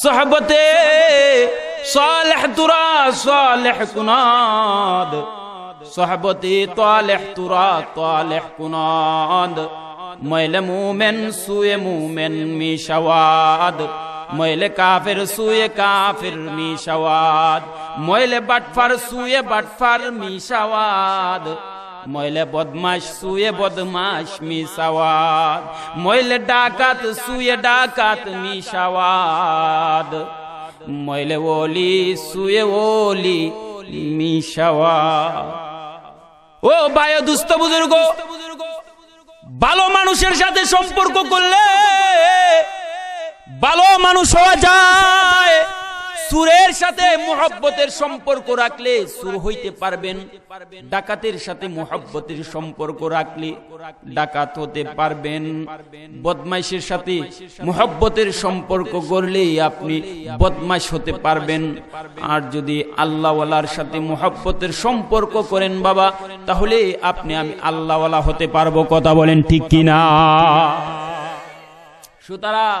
সহবতে সালেহ তুরা সালেহ কুনাদ সহবতে তালেহ তুরা তালেহ কুনাদ মইল মুমেন সুয়ে মুমেন মিশাওয়াদ মইলে কাফের সুয়ে কাফের মিশাওয়াদ মইলে বাটফার সুয়ে বাটফার মিশাওয়াদ ময়লে বদমাস সুয়ে বদমাস মিশাওয়াদ ময়লে ডাকাত সুয়ে ডাকাত মিশাওয়াদ ময়লে ওলি সুয়ে ওলি মিশাওয়াদ ও ভাই দুস্ত বুজুর্গ ভালো মানুষের সাথে সম্পর্ক করলে ভালো মানুষ হওয়া যায় সুরের সাথে মোহব্বতের সম্পর্ক রাখলে সুর হইতে পারবেন ডাকাতের সাথে মোহব্বতের সম্পর্ক রাখলে ডাকাত হতে পারবেন বদমাইশের সাথে মোহব্বতের সম্পর্ক গড়লে আপনি বদমাইশ হতে পারবেন আর যদি আল্লাহওয়ালার সাথে মোহব্বতের সম্পর্ক করেন বাবা তাহলে আপনি আমি আল্লাহওয়ালা হতে পারবো কথা বলেন ঠিক কিনা সুতরাং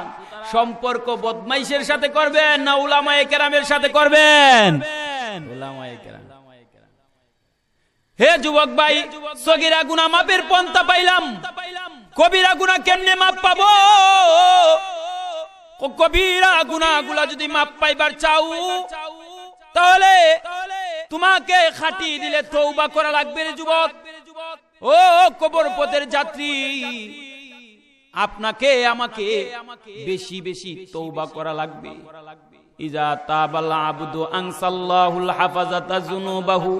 সম্পর্ক বদমাইশের সাথে করবেন না উলামায়ে কেরামের সাথে করবেন হে যুবক ভাই সগিরা গুনা মাপের পন্থা পাইলাম কবিরা গুনা কেমনে মাপ পাবো কবিরা গুনা গুলা যদি মাপ পাইবার চাও তাহলে তোমাকে খাটি দিলে তৌবা করা লাগবে যুবক ও কবর পথের যাত্রী আপনাকে আমাকে বেশি বেশি তৌবা করা লাগবে ইজা তাবাল আবদু আনসাল্লাহুল হাফাজাতা যুনুবাহু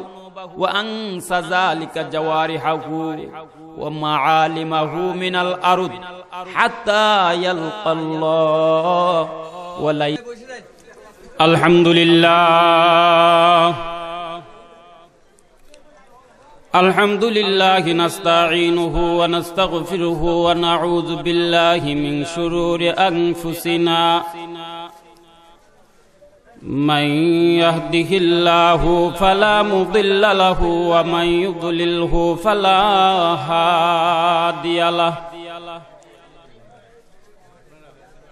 ওয়া আনসা যালিকা হাহু ওয়া মাআলিমাহু মিনাল আরদ হাত্তা ইয়ালকাল্লাহ ওয়ালাই আলহামদুলিল্লাহ الحمد لله نستعينه ونستغفره ونعوذ بالله من شرور أنفسنا من يهده الله فلا مضل له ومن يضلله فلا هادي له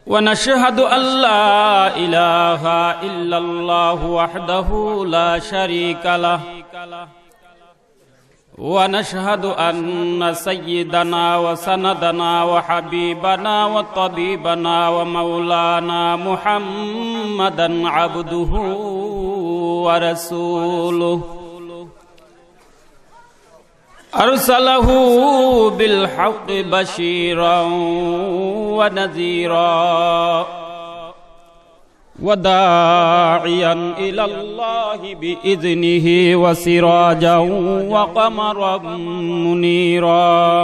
ونشهد أن لا إله إلا الله وحده لا شريك له ونشهد أن سيدنا وسندنا وحبيبنا وطبيبنا ومولانا محمدا عبده ورسوله أرسله بالحق بشيرا ونذيرا وداعيا إلى الله بإذنه وسراجا وقمرا منيرا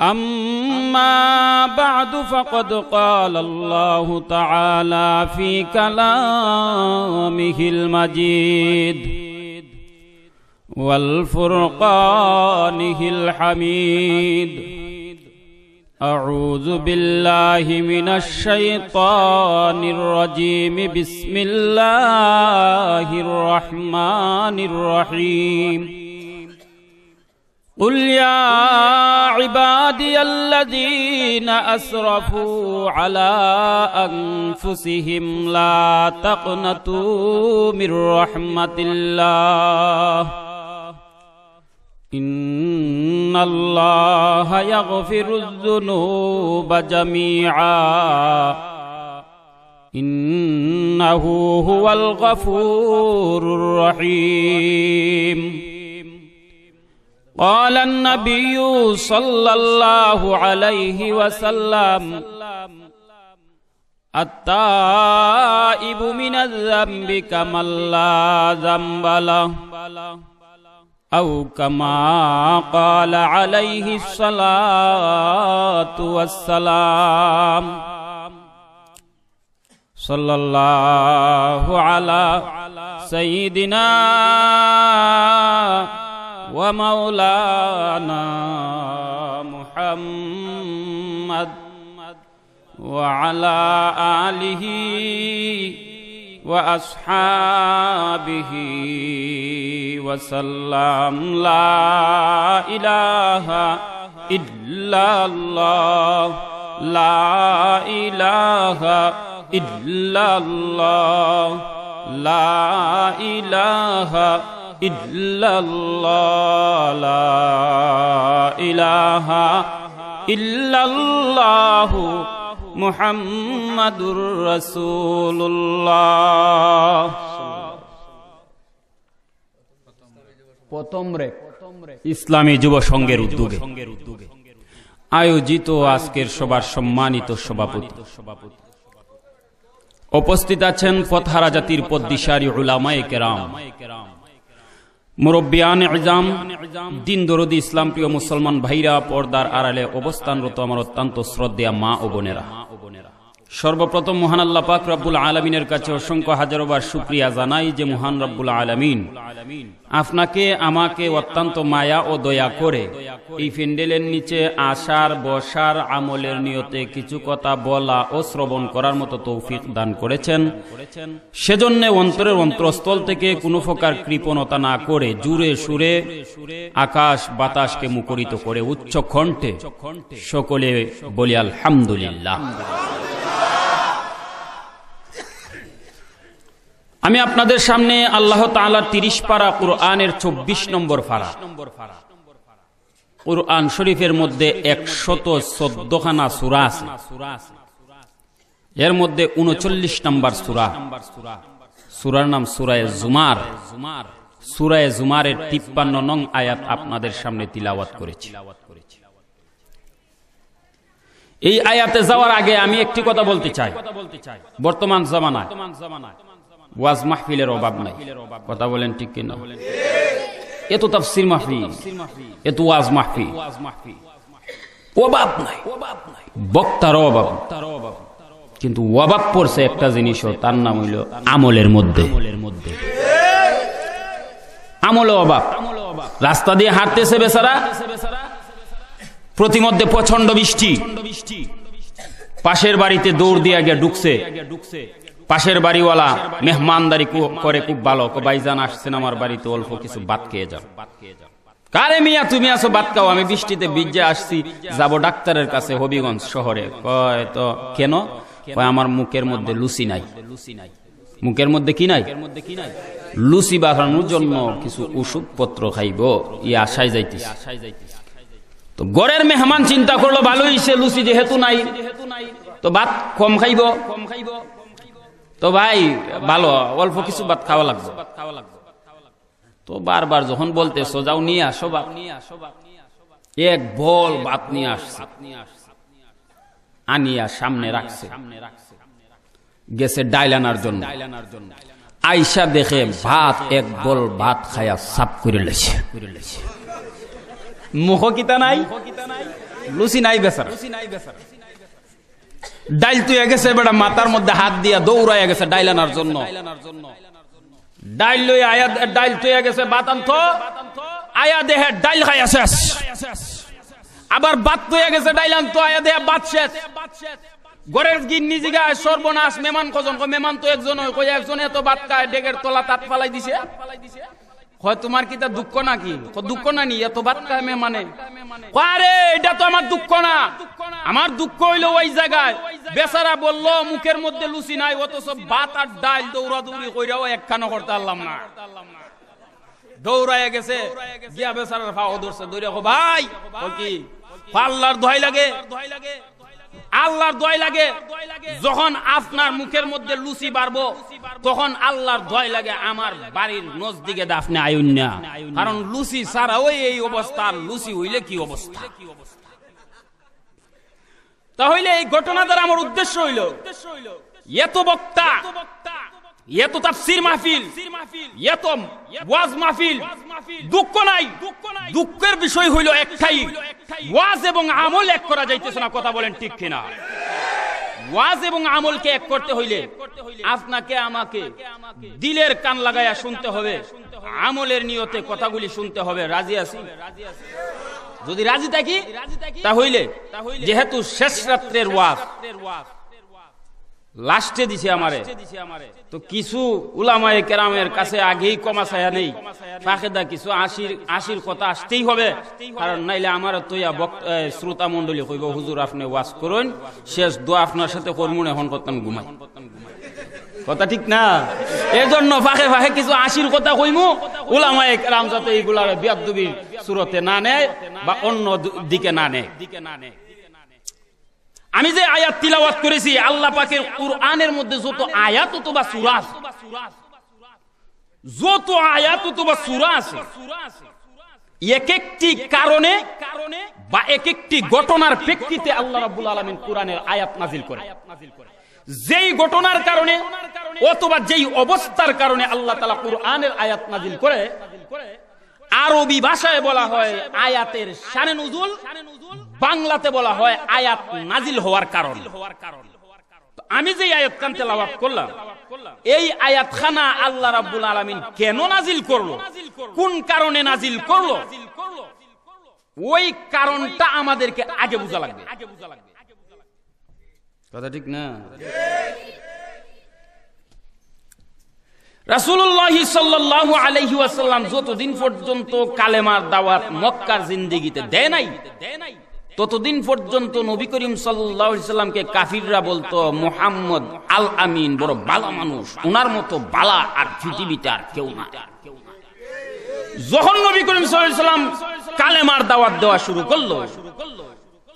أما بعد فقد قال الله تعالى في كلامه المجيد والفرقانه الحميد أعوذ بالله من الشيطان الرجيم بسم الله الرحمن الرحيم قل يا عبادي الذين أسرفوا على أنفسهم لا تقنطوا من رحمة الله إن الله يغفر الذنوب جميعا إنه هو الغفور الرحيم قال النبي صلى الله عليه وسلم التائب من الذنب كمن لا ذنب له أو كما قال عليه الصلاة والسلام صلى الله على سيدنا ومولانا محمد وعلى آله وأصحابه وسلم لا إله إلا الله لا إله إلا الله لا إله إلا الله لا إله إلا الله মুহাম্মাদুর রাসূলুল্লাহ প্রথম রে ইসলামী যুব সংঘের উদ্যোগে আয়োজিত আজকের সবার সম্মানিত সভাপতি সভাপতি উপস্থিত আছেন ফতহারা জাতির পদ্দিশারী উলামায়ে কেরাম মুরব্বিয়ান এজাম দিন দরদি ইসলাম প্রিয় মুসলমান ভাইরা পর্দার আড়ালে অবস্থানরত আমার অত্যন্ত শ্রদ্ধেয়া মা ও বোনেরা সর্বপ্রথম মহান আল্লাহ পাক রব্বুল আলমিনের কাছে অসংখ্য হাজারোবার সুক্রিয়া জানাই যে মহান রব্বুল আলমিন আপনাকে আমাকে অত্যন্ত মায়া ও দয়া করে এই ফেন্ডেলের নিচে আসার বসার আমলের নিয়তে কিছু কথা বলা ও শ্রবণ করার মতো তৌফিক দান করেছেন সেজন্য অন্তরের অন্তরস্থল থেকে কোনো প্রকার কৃপণতা না করে জুড়ে সুরে আকাশ বাতাসকে মুখরিত করে উচ্চ কণ্ঠে সকলে বলি আলহামদুলিল্লাহ আমি আপনাদের সামনে আল্লাহ তালা তিরিশ পারা কুরআনের চব্বিশ নম্বর ফারা কুরআন শরীফের মধ্যে একশত চোদ্দখানা সুরা আছে এর মধ্যে উনচল্লিশ নম্বর সুরা সুরার নাম সুরায় জুমার সুরায় জুমারের তিপ্পান্ন নং আয়াত আপনাদের সামনে তিলাওয়াত করেছি এই আয়াতে যাওয়ার আগে আমি একটি কথা বলতে চাই বর্তমান জমানায় ওয়াজ মাহফিলের অভাব নাই কথা বলেন ঠিক কিনা এ তো তাফসির মাহফি তো ওয়াজ মাহফি অভাব নাই বক্তার অভাব কিন্তু অভাব পড়ছে একটা জিনিসও তার নাম হইল আমলের মধ্যে আমলে অভাব রাস্তা দিয়ে হাঁটতেছে বেচারা প্রতিমধ্যে প্রচন্ড বৃষ্টি পাশের বাড়িতে দৌড় দিয়ে গিয়ে ঢুকছে পাশের বাড়িওয়ালা মেহমানদারি করে খুব ভালো বাইজান আসছেন আমার বাড়িতে অল্প কিছু বাদ খেয়ে যাও কারে মিয়া তুমি আসো বাদ খাও আমি বৃষ্টিতে বিজ্জে আসছি যাব ডাক্তারের কাছে হবিগঞ্জ শহরে কয় তো কেন আমার মুখের মধ্যে লুচি নাই লুচি নাই মুখের মধ্যে কি নাই লুচি বাঁধানোর জন্য কিছু ওষুধ পত্র খাইব ই আশায় যাইতিস তো গড়ের মেহমান চিন্তা করলো ভালোই সে লুচি যেহেতু নাই তো বাদ কম খাইব কম খাইব তো ভাই ভালো অল্প কিছু ভাত খাওয়া লাগবে তো বারবার যখন বলতে সোজাও নিয়ে আসো বাপ নিয়ে আসো বাপ এক বল ভাত নিয়ে আস আনিয়া সামনে রাখছে গেছে ডাইল আনার জন্য আইসা দেখে ভাত এক বল ভাত খায়া সাপ করে লেছে মুখ কিতা নাই লুচি নাই বেসার লুচি নাই বেচার ডাইল তুই গেছে বেটা মাথার মধ্যে হাত দিয়া দৌড়াই গেছে ডাইল আনার জন্য ডাইল লই আয়া ডাইল তুই গেছে বাতান তো আয়া দেহে ডাইল খাই শেষ আবার বাত তুই গেছে ডাইল আন তো আয়া দেহে বাত শেষ গড়ের গিন গায় সর্বনাশ মেমান কজন কো মেমান তো একজন হয় কই একজন এত বাত খায় ডেগের তলা তাত ফলাই দিছে হয় তোমার কি তা দুঃখ নাকি দুঃখ না নি এত বাত খায় মেমানে আরে এটা তো আমার দুঃখ না আমার দুঃখ হইলো ওই জায়গায় বেচারা বলল মুখের মধ্যে লুচি নাই অথচ বাত আর ডাল দৌড়ি কইরাও একখানো করতে পারলাম না দৌড়ায় গেছে গিয়া বেচারার ফাও ধরছে ভাই কি পাল্লার লাগে আল্লাহর দয় লাগে যখন আপনার মুখের মধ্যে লুচি বাড়বো তখন আল্লাহর দয় লাগে আমার বাড়ির নজদিকে দাফনে আয়ুন কারণ লুচি ছাড়া ওই এই অবস্থা লুচি হইলে কি অবস্থা তাহলে এই ঘটনা দ্বারা আমার উদ্দেশ্য হইল এত বক্তা এত তাফসির মাহফিল এত ওয়াজ মাহফিল দুঃখ নাই দুঃখের বিষয় হইল একটাই ওয়াজ এবং আমল এক করা যাইতেছে না কথা বলেন ঠিক কিনা ওয়াজ এবং আমলকে এক করতে হইলে আপনাকে আমাকে দিলের কান লাগাইয়া শুনতে হবে আমলের নিয়তে কথাগুলি শুনতে হবে রাজি আছি রাজি আছি যদি রাজি থাকি তা হইলে যেহেতু শেষ রাত্রের ওয়াজ লাস্টে দিছে আমারে তো কিছু উলামায়ে কেরামের কাছে আগেই কমা ছায়া নেই ফাকেদা কিছু আশির আশির কথা আসতেই হবে কারণ নাইলে আমার তো শ্রোতা মন্ডলী কইব হুজুর আপনি ওয়াজ করুন শেষ দোয়া আপনার সাথে কর্মুন এখন করতাম ঘুমাই কথা ঠিক না এর জন্য ফাঁকে ফাঁকে কিছু আশির কথা কইমু এক রাম যাতে এইগুলার বিয়াদুবির সুরতে না নেয় বা অন্য দিকে না নেয় দিকে না নেয় আমি যে আয়াত তিলাওয়াত করেছি আল্লাহ পাকের কুরআনের মধ্যে যত আয়াত অথবা সূরা আছে যত আয়াত তো বা সূরা আছে এক একটি কারণে বা এক একটি ঘটনার প্রেক্ষিতে আল্লাহ রাব্বুল আলামিন কোরআনের আয়াত নাজিল করে যেই ঘটনার কারণে অথবা যেই অবস্থার কারণে আল্লাহ তালা কুরআনের আয়াত নাজিল করে আরবি ভাষায় বলা হয় আয়াতের সানে নজুল বাংলাতে বলা হয় আয়াত নাজিল হওয়ার কারণ আমি যে আয়াত কানতে লাভ করলাম এই আয়াত খানা আল্লাহ রাব্বুল আলামিন কেন নাজিল করলো কোন কারণে নাজিল করলো ওই কারণটা আমাদেরকে আগে বোঝা লাগবে আগে বোঝা লাগবে কথা ঠিক না সাল্লাহ আলহি আসাল্লাম যতদিন পর্যন্ত কালেমার দাওয়াত মক্কার জিন্দিগিতে নাই ততদিন পর্যন্ত নবী করিম কাফিররা বলতো মোহাম্মদ আল আমিন বড় বালা মানুষ ওনার মতো বালা আর পৃথিবীতে আর কেউ না যখন নবী করিম সাল্লাম কালেমার দাওয়াত দেওয়া শুরু করলো শুরু করলো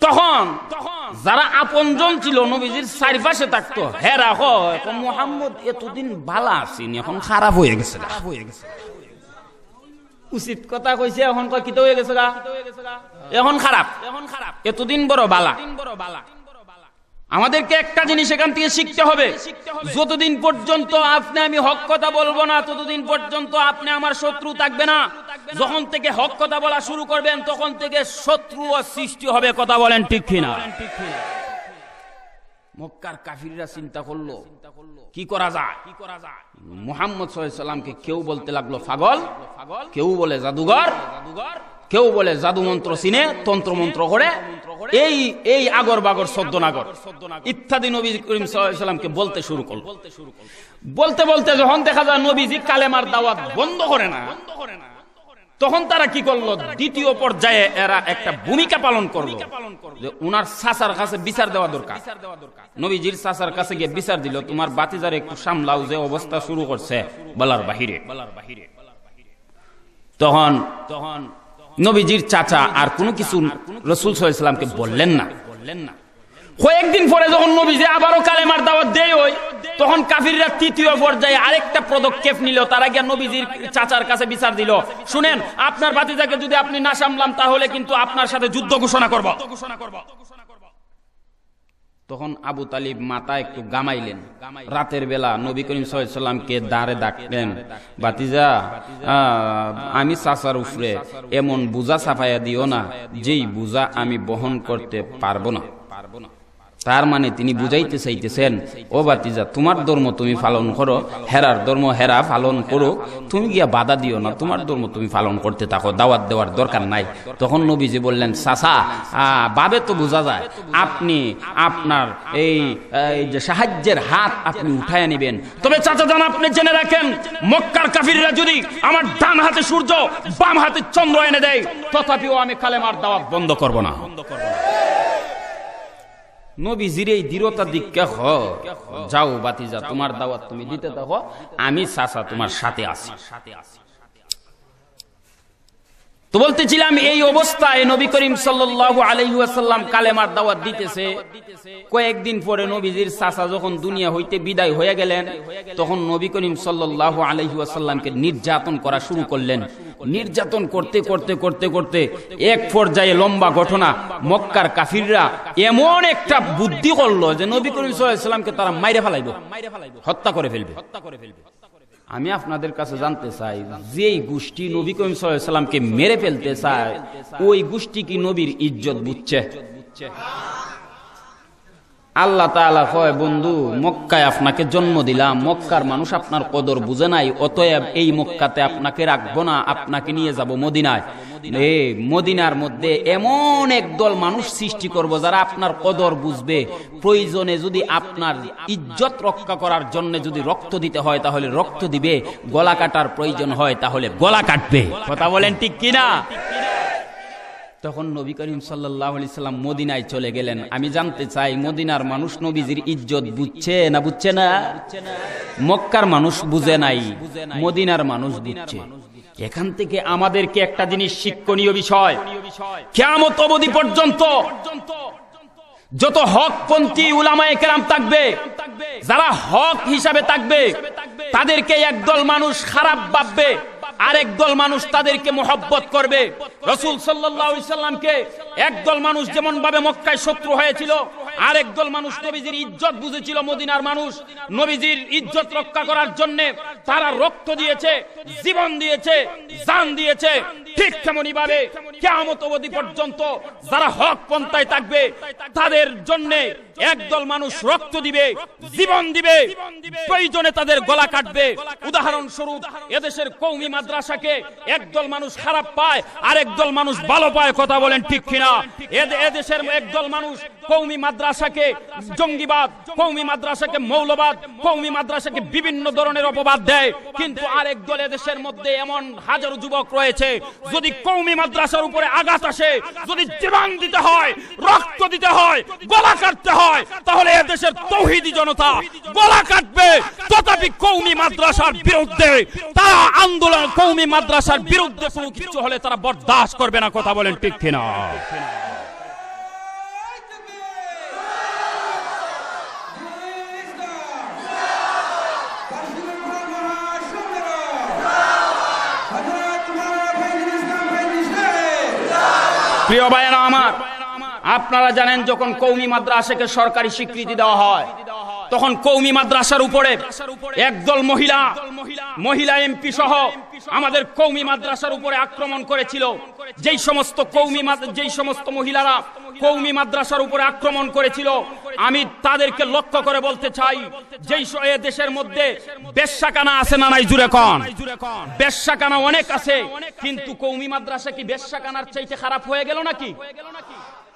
তখন যারা আপনজন ছিল নবীজির চারিপাশে থাকতো হেরা এখন মোহাম্মদ এতদিন ভালা আসেনি এখন খারাপ হয়ে গেছে হয়ে গেছে উচিত কথা কইছে এখন কয় কিতে হয়ে গেছে এখন খারাপ এখন খারাপ এতদিন বড় বালা বড় বালা আমাদেরকে একটা জিনিস এখান থেকে শিখতে হবে যতদিন পর্যন্ত আপনি আমি হক কথা বলবো না ততদিন পর্যন্ত আপনি আমার শত্রু থাকবে না যখন থেকে হক কথা বলা শুরু করবেন তখন থেকে শত্রু ও সৃষ্টি হবে কথা বলেন ঠিক কিনা মক্কার কাফিররা চিন্তা করলো কি করা যায় কি করা যায় মোহাম্মদ সাল্লামকে কেউ বলতে লাগলো পাগল কেউ বলে জাদুঘর জাদুঘর কেউ বলে জাদু মন্ত্র চিনে তন্ত্র মন্ত্র করে এই এই আগর বাগর সদ্য নাগর ইত্যাদি নবী করিম সাল্লামকে বলতে শুরু করলো বলতে বলতে যখন দেখা যায় নবীজি কালেমার দাওয়াত বন্ধ করে না বন্ধ করে না তখন তারা কি করলো দ্বিতীয় পর্যায়ে এরা একটা ভূমিকা পালন করলো যে উনার সাসার কাছে বিচার দেওয়া দরকার নবীজির সাসার কাছে গিয়ে বিচার দিল তোমার বাতিজার একটু সামলাও যে অবস্থা শুরু করছে বলার বাহিরে তখন তখন নবীজির চাচা আর কোনো কিছু রসুল সাল্লামকে বললেন না বললেন না কয়েকদিন পরে যখন নবীজি আবারও কালেমার দাওয়াত দেয় ওই তখন কাফিররা তৃতীয় পর্যায়ে আরেকটা পদক্ষেপ নিল তারা গিয়ে নবীজির চাচার কাছে বিচার দিল শুনেন আপনার বাতিজাকে যদি আপনি না সামলাম তাহলে কিন্তু আপনার সাথে যুদ্ধ ঘোষণা করব তখন আবু তালিব মাথা একটু গামাইলেন রাতের বেলা নবী করিম সাল্লামকে দাঁড়ে ডাকলেন বাতিজা আমি চাচার উফরে এমন বুজা সাফাইয়া দিও না যেই বুজা আমি বহন করতে পারবো না পারবো না তার মানে তিনি বুঝাইতে চাইতেছেন ও বাতিজা তোমার ধর্ম তুমি পালন করো হেরার ধর্ম হেরা পালন করো তুমি গিয়া বাধা দিও না তোমার ধর্ম তুমি পালন করতে থাকো দাওয়াত দেওয়ার দরকার নাই তখন নবীজি বললেন সাসা বাবে তো বোঝা যায় আপনি আপনার এই যে সাহায্যের হাত আপনি উঠায় নেবেন তবে চাচা জান আপনি জেনে রাখেন মক্কার কাফিররা যদি আমার ডান হাতে সূর্য বাম হাতে চন্দ্র এনে দেয় তথাপিও আমি কালেমার দাওয়াত বন্ধ করব না বন্ধ করবো না নবীজির এই দৃঢ়তা দীক্ষা হ যাও বাতিজা তোমার দাওয়াত তুমি দিতে দেখো আমি চাচা তোমার সাথে আসি সাথে আসি তো বলতেছিলাম এই অবস্থায় নবী করিম সাল্লাহ আলহাসাল্লাম কালেমার দাওয়াত দিতেছে কয়েকদিন পরে নবীজির চাষা যখন দুনিয়া হইতে বিদায় হয়ে গেলেন তখন নবী করিম সাল্লু আলহিউসাল্লামকে নির্যাতন করা শুরু করলেন নির্যাতন করতে করতে করতে করতে এক পর্যায়ে লম্বা ঘটনা মক্কার কাফিররা এমন একটা বুদ্ধি করলো যে নবী করিম সাল্লাহ ইসলামকে তারা মাইরে ফেলাইব হত্যা করে ফেলবে হত্যা করে ফেলবে আমি আপনাদের কাছে জানতে চাই যেই গোষ্ঠী নবী করিম সাল্লামকে মেরে ফেলতে চায় ওই গোষ্ঠী কি নবীর ইজ্জত বুঝছে আল্লাহ তালা কয় বন্ধু মক্কায় আপনাকে জন্ম দিলাম মক্কার মানুষ আপনার কদর বুঝে নাই অতএব এই মক্কাতে আপনাকে রাখবো না আপনাকে নিয়ে যাব মদিনায় মদিনার মধ্যে এমন একদল মানুষ সৃষ্টি করব যারা আপনার কদর বুঝবে প্রয়োজনে যদি আপনার ইজ্জত রক্ষা করার জন্য যদি রক্ত দিতে হয় তাহলে রক্ত দিবে গলা কাটার প্রয়োজন হয় তাহলে গলা কাটবে কথা বলেন ঠিক কিনা তখন নবী করিম সাল্লাহ সাল্লাম মদিনায় চলে গেলেন আমি জানতে চাই মদিনার মানুষ নবীজির ইজ্জত বুঝছে না বুঝছে না মক্কার মানুষ বুঝে নাই মদিনার মানুষ বুঝছে এখান থেকে আমাদেরকে একটা জিনিস শিক্ষণীয় বিষয় কেমত অবধি পর্যন্ত যত হকপন্থী উলামায় কেরাম থাকবে যারা হক হিসাবে থাকবে তাদেরকে একদল মানুষ খারাপ ভাববে আরেক দল মানুষ তাদেরকে মহব্বত করবে রসুল সাল্লাহামকে একদল মানুষ যেমন ভাবে মক্কায় শত্রু হয়েছিল আরেক দল মানুষ নবীজির ইজ্জত বুঝেছিল মদিনার মানুষ নবীজির ইজ্জত রক্ষা করার জন্য তারা রক্ত দিয়েছে জীবন দিয়েছে জান দিয়েছে ঠিক তেমনই ভাবে কেমত অবধি পর্যন্ত যারা হক পন্থায় থাকবে তাদের জন্য একদল মানুষ রক্ত দিবে জীবন দিবে প্রয়োজনে তাদের গলা কাটবে উদাহরণস্বরূপ এদেশের কৌমি মাদ্রাসা মাদ্রাসাকে একদল মানুষ খারাপ পায় আর একদল মানুষ ভালো পায় কথা বলেন ঠিক কিনা এদেশের একদল মানুষ কৌমি মাদ্রাসাকে জঙ্গিবাদ কৌমি মাদ্রাসাকে মৌলবাদ কৌমি মাদ্রাসাকে বিভিন্ন ধরনের অপবাদ দেয় কিন্তু আর একদল এদেশের মধ্যে এমন হাজার যুবক রয়েছে যদি কৌমি মাদ্রাসার উপরে আঘাত আসে যদি জীবন দিতে হয় রক্ত দিতে হয় গলা কাটতে হয় তাহলে এদেশের তৌহিদি জনতা গলা কাটবে তথাপি কৌমি মাদ্রাসার বিরুদ্ধে তারা আন্দোলন কৌমি মাদ্রাসার বিরুদ্ধে কোনো কিছু হলে তারা বরদাস্ত করবে না কথা বলেন ঠিক না প্রিয় ভাইয়েরা আমার আপনারা জানেন যখন কৌমি মাদ্রাসাকে সরকারি স্বীকৃতি দেওয়া হয় তখন কৌমি মাদ্রাসার উপরে একদল মহিলা মহিলা এমপি সহ আমাদের কৌমি মাদ্রাসার উপরে আক্রমণ করেছিল যেই সমস্ত কৌমি যেই সমস্ত মহিলারা কৌমি মাদ্রাসার উপরে আক্রমণ করেছিল আমি তাদেরকে লক্ষ্য করে বলতে চাই যেই দেশের মধ্যে বেশাকানা আছে না নাই জুড়ে কন বেশাকানা অনেক আছে কিন্তু কৌমি মাদ্রাসা কি বেশাকানার চাইতে খারাপ হয়ে গেল নাকি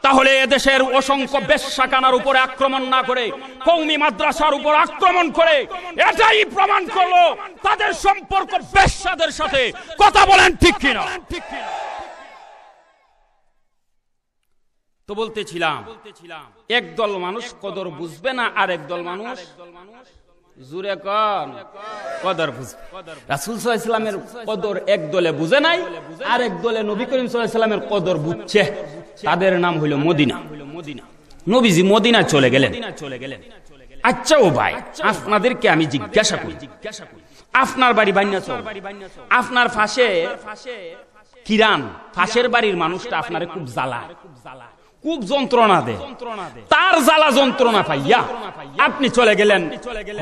তাহলে এদেশের অসংখ্য বেশাকানার উপরে আক্রমণ না করে কৌমি মাদ্রাসার উপর আক্রমণ করে এটাই প্রমাণ করলো তাদের সম্পর্ক বেশাদের সাথে কথা বলেন ঠিক কিনা তো বলতেছিলাম একদল মানুষ কদর বুঝবে না আর একদল মানুষ জুরে কন কদর বুঝবে রাসুল কদর এক দলে বুঝে নাই আর এক দলে নবী করিম কদর বুঝছে তাদের নাম হইল মদিনা নবীজি মদিনা চলে গেলেন আচ্ছা ও ভাই আপনাদেরকে আমি জিজ্ঞাসা করি আপনার বাড়ি বান্যাচ আপনার ফাঁসে কিরান ফাঁসের বাড়ির মানুষটা আপনার খুব জ্বালা খুব যন্ত্রণা দে তার জ্বালা যন্ত্রণা পাইয়া আপনি চলে গেলেন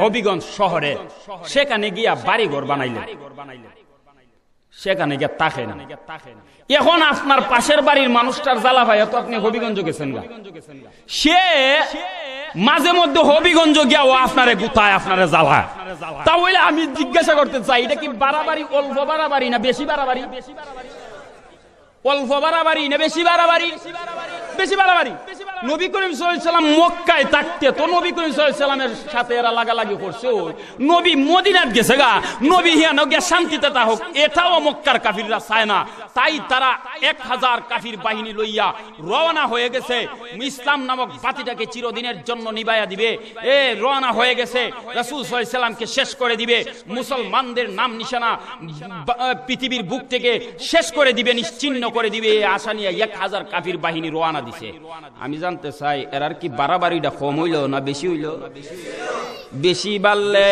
হবিগঞ্জ শহরে সেখানে গিয়া বাড়ি ঘর বানাইলেন সেখানে গিয়ে তাকে না এখন আপনার পাশের বাড়ির মানুষটার জ্বালা ভাই তো আপনি হবিগঞ্জ গেছেন সে মাঝে মধ্যে হবিগঞ্জ গিয়া ও আপনারে গুথায় আপনারে জ্বালা তা বলে আমি জিজ্ঞাসা করতে চাই এটা কি বাড়াবাড়ি অল্প বাড়াবাড়ি না বেশি বাড়াবাড়ি অল্প বাড়াবাড়ি না বেশি বাড়াবাড়ি বেশি বাড়াবাড়ি বেশি বাড়াবাড়ি নবী করিম সাল্লাম মক্কায় থাকতে তো নবী করিম সাল্লামের সাথে এরা লাগালাগি করছে ওই নবী মদিনার গেছে গা নবী হিয়ান গিয়া শান্তিতে তা হোক এটাও মক্কার কাফিররা চায় না তাই তারা এক হাজার কাফির বাহিনী লইয়া রওনা হয়ে গেছে ইসলাম নামক বাতিটাকে চিরদিনের জন্য নিবাইয়া দিবে এ রওনা হয়ে গেছে রসুল সাল্লামকে শেষ করে দিবে মুসলমানদের নাম নিশানা পৃথিবীর বুক থেকে শেষ করে দিবে নিশ্চিন্ন করে দিবে এ আশা নিয়ে এক হাজার কাফির বাহিনী রওনা দিছে আমি জান জানতে চাই এরার কি বাড়াবাড়িটা কম হইল না বেশি হইল বেশি বাড়লে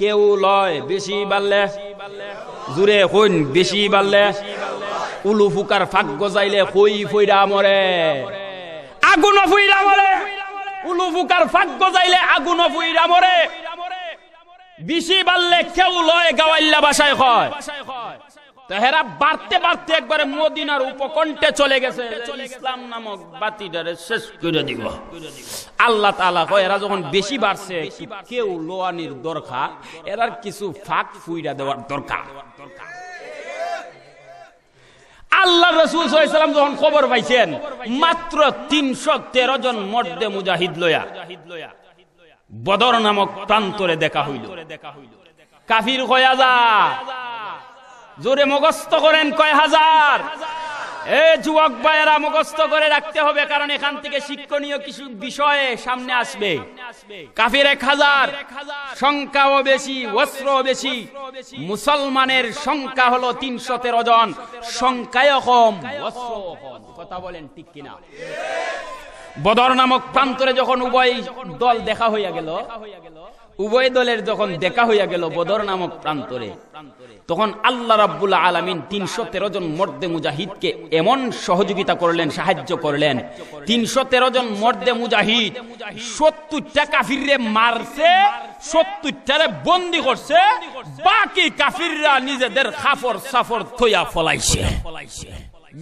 কেউ লয় বেশি বাড়লে জুড়ে হইন বেশি বাড়লে উলু ফুকার ফাঁক গজাইলে হই ফইরা মরে আগুন ফুইরা মরে উলু ফুকার ফাঁক গজাইলে আগুন ফুইরা মরে বেশি বাড়লে কেউ লয় গাওয়াইল্লা বাসায় হয় হেরা বাড়তে বাড়তে একবারে মদিনার উপকণ্ঠে চলে গেছে ইসলাম নামক বাতিটারে শেষ করে দিব আল্লাহ তালা কয় এরা যখন বেশি বাড়ছে কেউ লোয়ানির দরকার এরার কিছু ফাঁক ফুইরা দেওয়ার দরকার আল্লাহ রসুল সাল্লাম যখন খবর পাইছেন মাত্র তিনশো তেরো জন মর্দে মুজাহিদ লয়া বদর নামক প্রান্তরে দেখা হইল দেখা হইল কাফির হয়ে যা জোরে মুখস্থ করেন কয় হাজার এ যুবক ভাইয়েরা মুখস্থ করে রাখতে হবে কারণ এখান থেকে শিক্ষণীয় কিছু বিষয়ে সামনে আসবে কাফির এক হাজার সংখ্যাও বেশি অস্ত্র বেশি মুসলমানের সংখ্যা হলো তিনশো তেরো জন সংখ্যায় কম অস্ত্র কথা বলেন ঠিক কিনা বদর নামক প্রান্তরে যখন উভয় দল দেখা হইয়া গেল উভয় দলের যখন দেখা হইয়া গেল বদর নামক প্রান্তরে তখন আল্লাহ রাব্বুল আলমিন তিনশো তেরো জন মর্দে মুজাহিদকে এমন সহযোগিতা করলেন সাহায্য করলেন তিনশো তেরো জন মর্দে মুজাহিদ সত্তরটা কাফিররে মারছে সত্তরটারে বন্দি করছে বাকি কাফিররা নিজেদের খাফর সাফর থইয়া ফলাইছে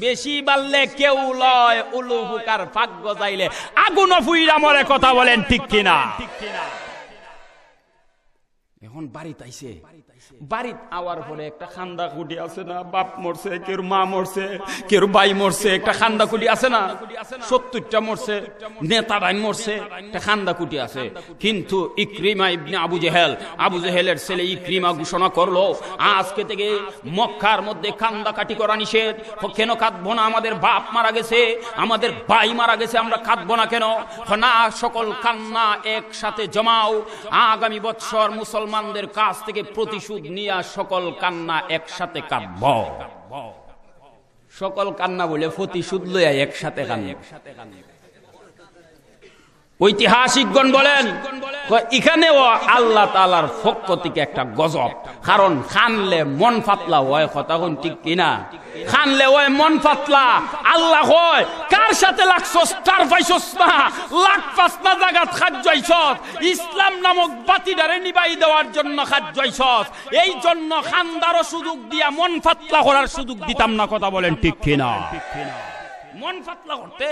বেশি বাড়লে কেউ লয় উলু হুকার ফাগ গজাইলে আগুন ফুইরা মরে কথা বলেন ঠিক কিনা ঠিক কিনা এখন বাড়িতে আইসে বাড়ি আওয়ার পরে একটা খান্দা খুঁটি আছে না বাপ মরছে কেউ মা মরছে কেউ বাই মরছে একটা খান্দা খুঁটি আছে না সত্তরটা মরছে নেতা রাইন মরছে একটা খান্দা খুঁটি আছে কিন্তু ইক্রিমা ইবনে আবু জেহেল আবু জেহেলের ছেলে ইক্রিমা ঘোষণা করলো আজকে থেকে মক্কার মধ্যে খান্দা কাটি করা নিষেধ কেন কাঁদবো না আমাদের বাপ মারা গেছে আমাদের বাই মারা গেছে আমরা কাঁদবো না কেন না সকল কান্না একসাথে জমাও আগামী বৎসর মুসলমানদের কাছ থেকে প্রতিশোধ নিয়া সকল কান্না একসাথে কাঁদব সকল কান্না বলে প্রতিশোধ লইয়া একসাথে কান্না একসাথে কান ঐতিহাসিকগণ বলেন এখানেও আল্লাহ তালার পক্ষ থেকে একটা গজব কারণ খানলে মন ফাতলা হয় কথা কোন ঠিক কিনা খানলে ওই মন ফাতলা আল্লাহ হয় কার সাথে লাগছস তার পাইছস না লাখ পাঁচ না জাগাত খাদ্যস ইসলাম নামক বাতিদারে নিবাই দেওয়ার জন্য খাদ্যাইছত এই জন্য খানদারও সুযোগ দিয়া মন ফাতলা করার সুযোগ দিতাম না কথা বলেন ঠিক কিনা মন ফাতলা করতে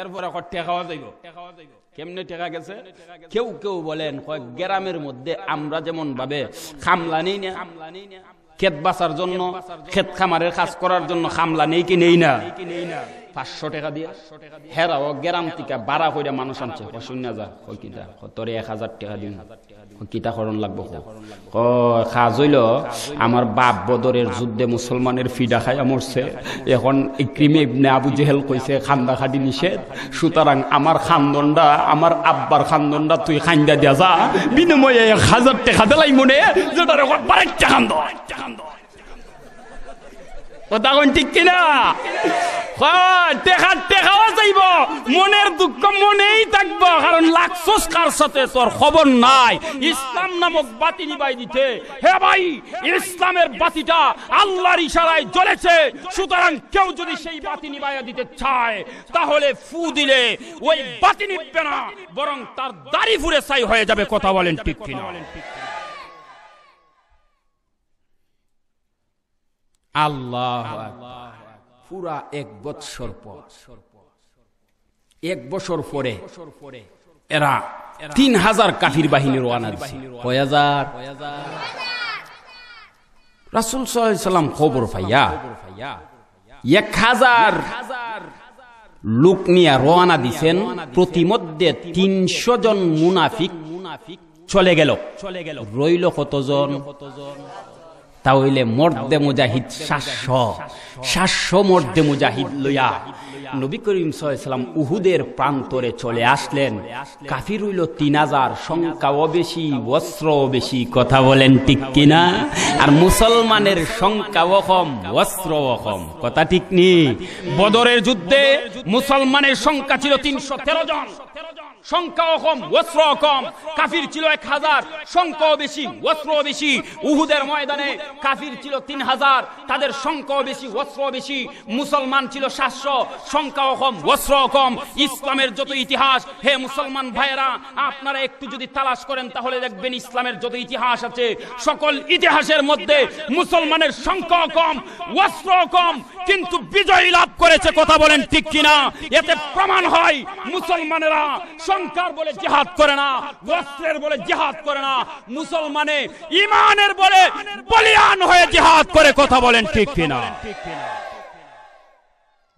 এরপর এখন টেকাওয়া যাইব কেমনে টেকা গেছে কেউ কেউ বলেন কয়েক গ্রামের মধ্যে আমরা যেমন ভাবে খামলা নেই না ক্ষেত বাঁচার জন্য ক্ষেত খামারের কাজ করার জন্য খামলা নেই কি নেই না পাঁচশো টাকা দিয়ে হেরাও গ্রাম টিকা বাড়া করে মানুষ আনছে শূন্য যা কিনা তোর এক হাজার টাকা দিন হাজার কিতা হরণ লাগবো খাজইল হইল আমার বাপ বদরের যুদ্ধে মুসলমানের ফিডা খাই মরছে এখন ক্রিমে আবু জেহেল কইছে খান্দা খাদি নিষেধ সুতরাং আমার খান্দনটা আমার আব্বার খান্দনটা তুই খান্দা দিয়া যা বিনিময়ে হাজার টাকা দিলাই মনে যেটা খান্দ খান্দ কথা কোন ঠিক কিনা মনের দুঃখ মনেই থাকব কারণ লাগছোস কার সাথে তোর খবর নাই ইসলাম নামক বাতি নিবাই দিতে হে ভাই ইসলামের বাতিটা আল্লাহর ইশারায় জ্বলেছে সুতরাং কেউ যদি সেই বাতি নিবাইয়া দিতে চায় তাহলে ফু দিলে ওই বাতি নিবে না বরং তার দাড়ি ফুরে সাই হয়ে যাবে কথা বলেন ঠিক কিনা আল্লাহ পুরা এক বৎসর পর এক বছর পরে এরা তিন হাজার বাহিনী রোয়ানা দিচ্ছে হাজার রাসুল সাল্লাম খবর এক হাজার লোক নিয়ে রওনা দিছেন প্রতিমধ্যে তিনশো জন মুনাফিক চলে গেল চলে গেল রইল কতজন কতজন তাহলে মর্দে মুজাহিদ শাস সাতশো মর্দে মুজাহিদ লইয়া নবী করিম সাল্লাম উহুদের প্রান্তরে চলে আসলেন কাফির হইল তিন হাজার সংখ্যাও বেশি ও বেশি কথা বলেন ঠিক কিনা আর মুসলমানের সংখ্যাও কম ও কম কথা ঠিক নি বদরের যুদ্ধে মুসলমানের সংখ্যা ছিল তিনশো তেরো জন সংখ্যাও কম অস্ত্র কম কাফির ছিল এক হাজার সংখ্যাও বেশি অস্ত্র বেশি উহুদের ময়দানে কাফির ছিল তিন হাজার তাদের সংখ্যাও বেশি অস্ত্র বেশি মুসলমান ছিল সাতশো সংখ্যাও কম অস্ত্র কম ইসলামের যত ইতিহাস হে মুসলমান ভাইয়েরা আপনারা একটু যদি তালাশ করেন তাহলে দেখবেন ইসলামের যত ইতিহাস আছে সকল ইতিহাসের মধ্যে মুসলমানের সংখ্যা কম অস্ত্র কম কিন্তু বিজয় লাভ করেছে কথা বলেন ঠিক কিনা এতে প্রমাণ হয় মুসলমানেরা অহংকার বলে জেহাদ করে না অস্ত্রের বলে জেহাদ করে না মুসলমানে ইমানের বলে বলিয়ান হয়ে জেহাদ করে কথা বলেন ঠিক কিনা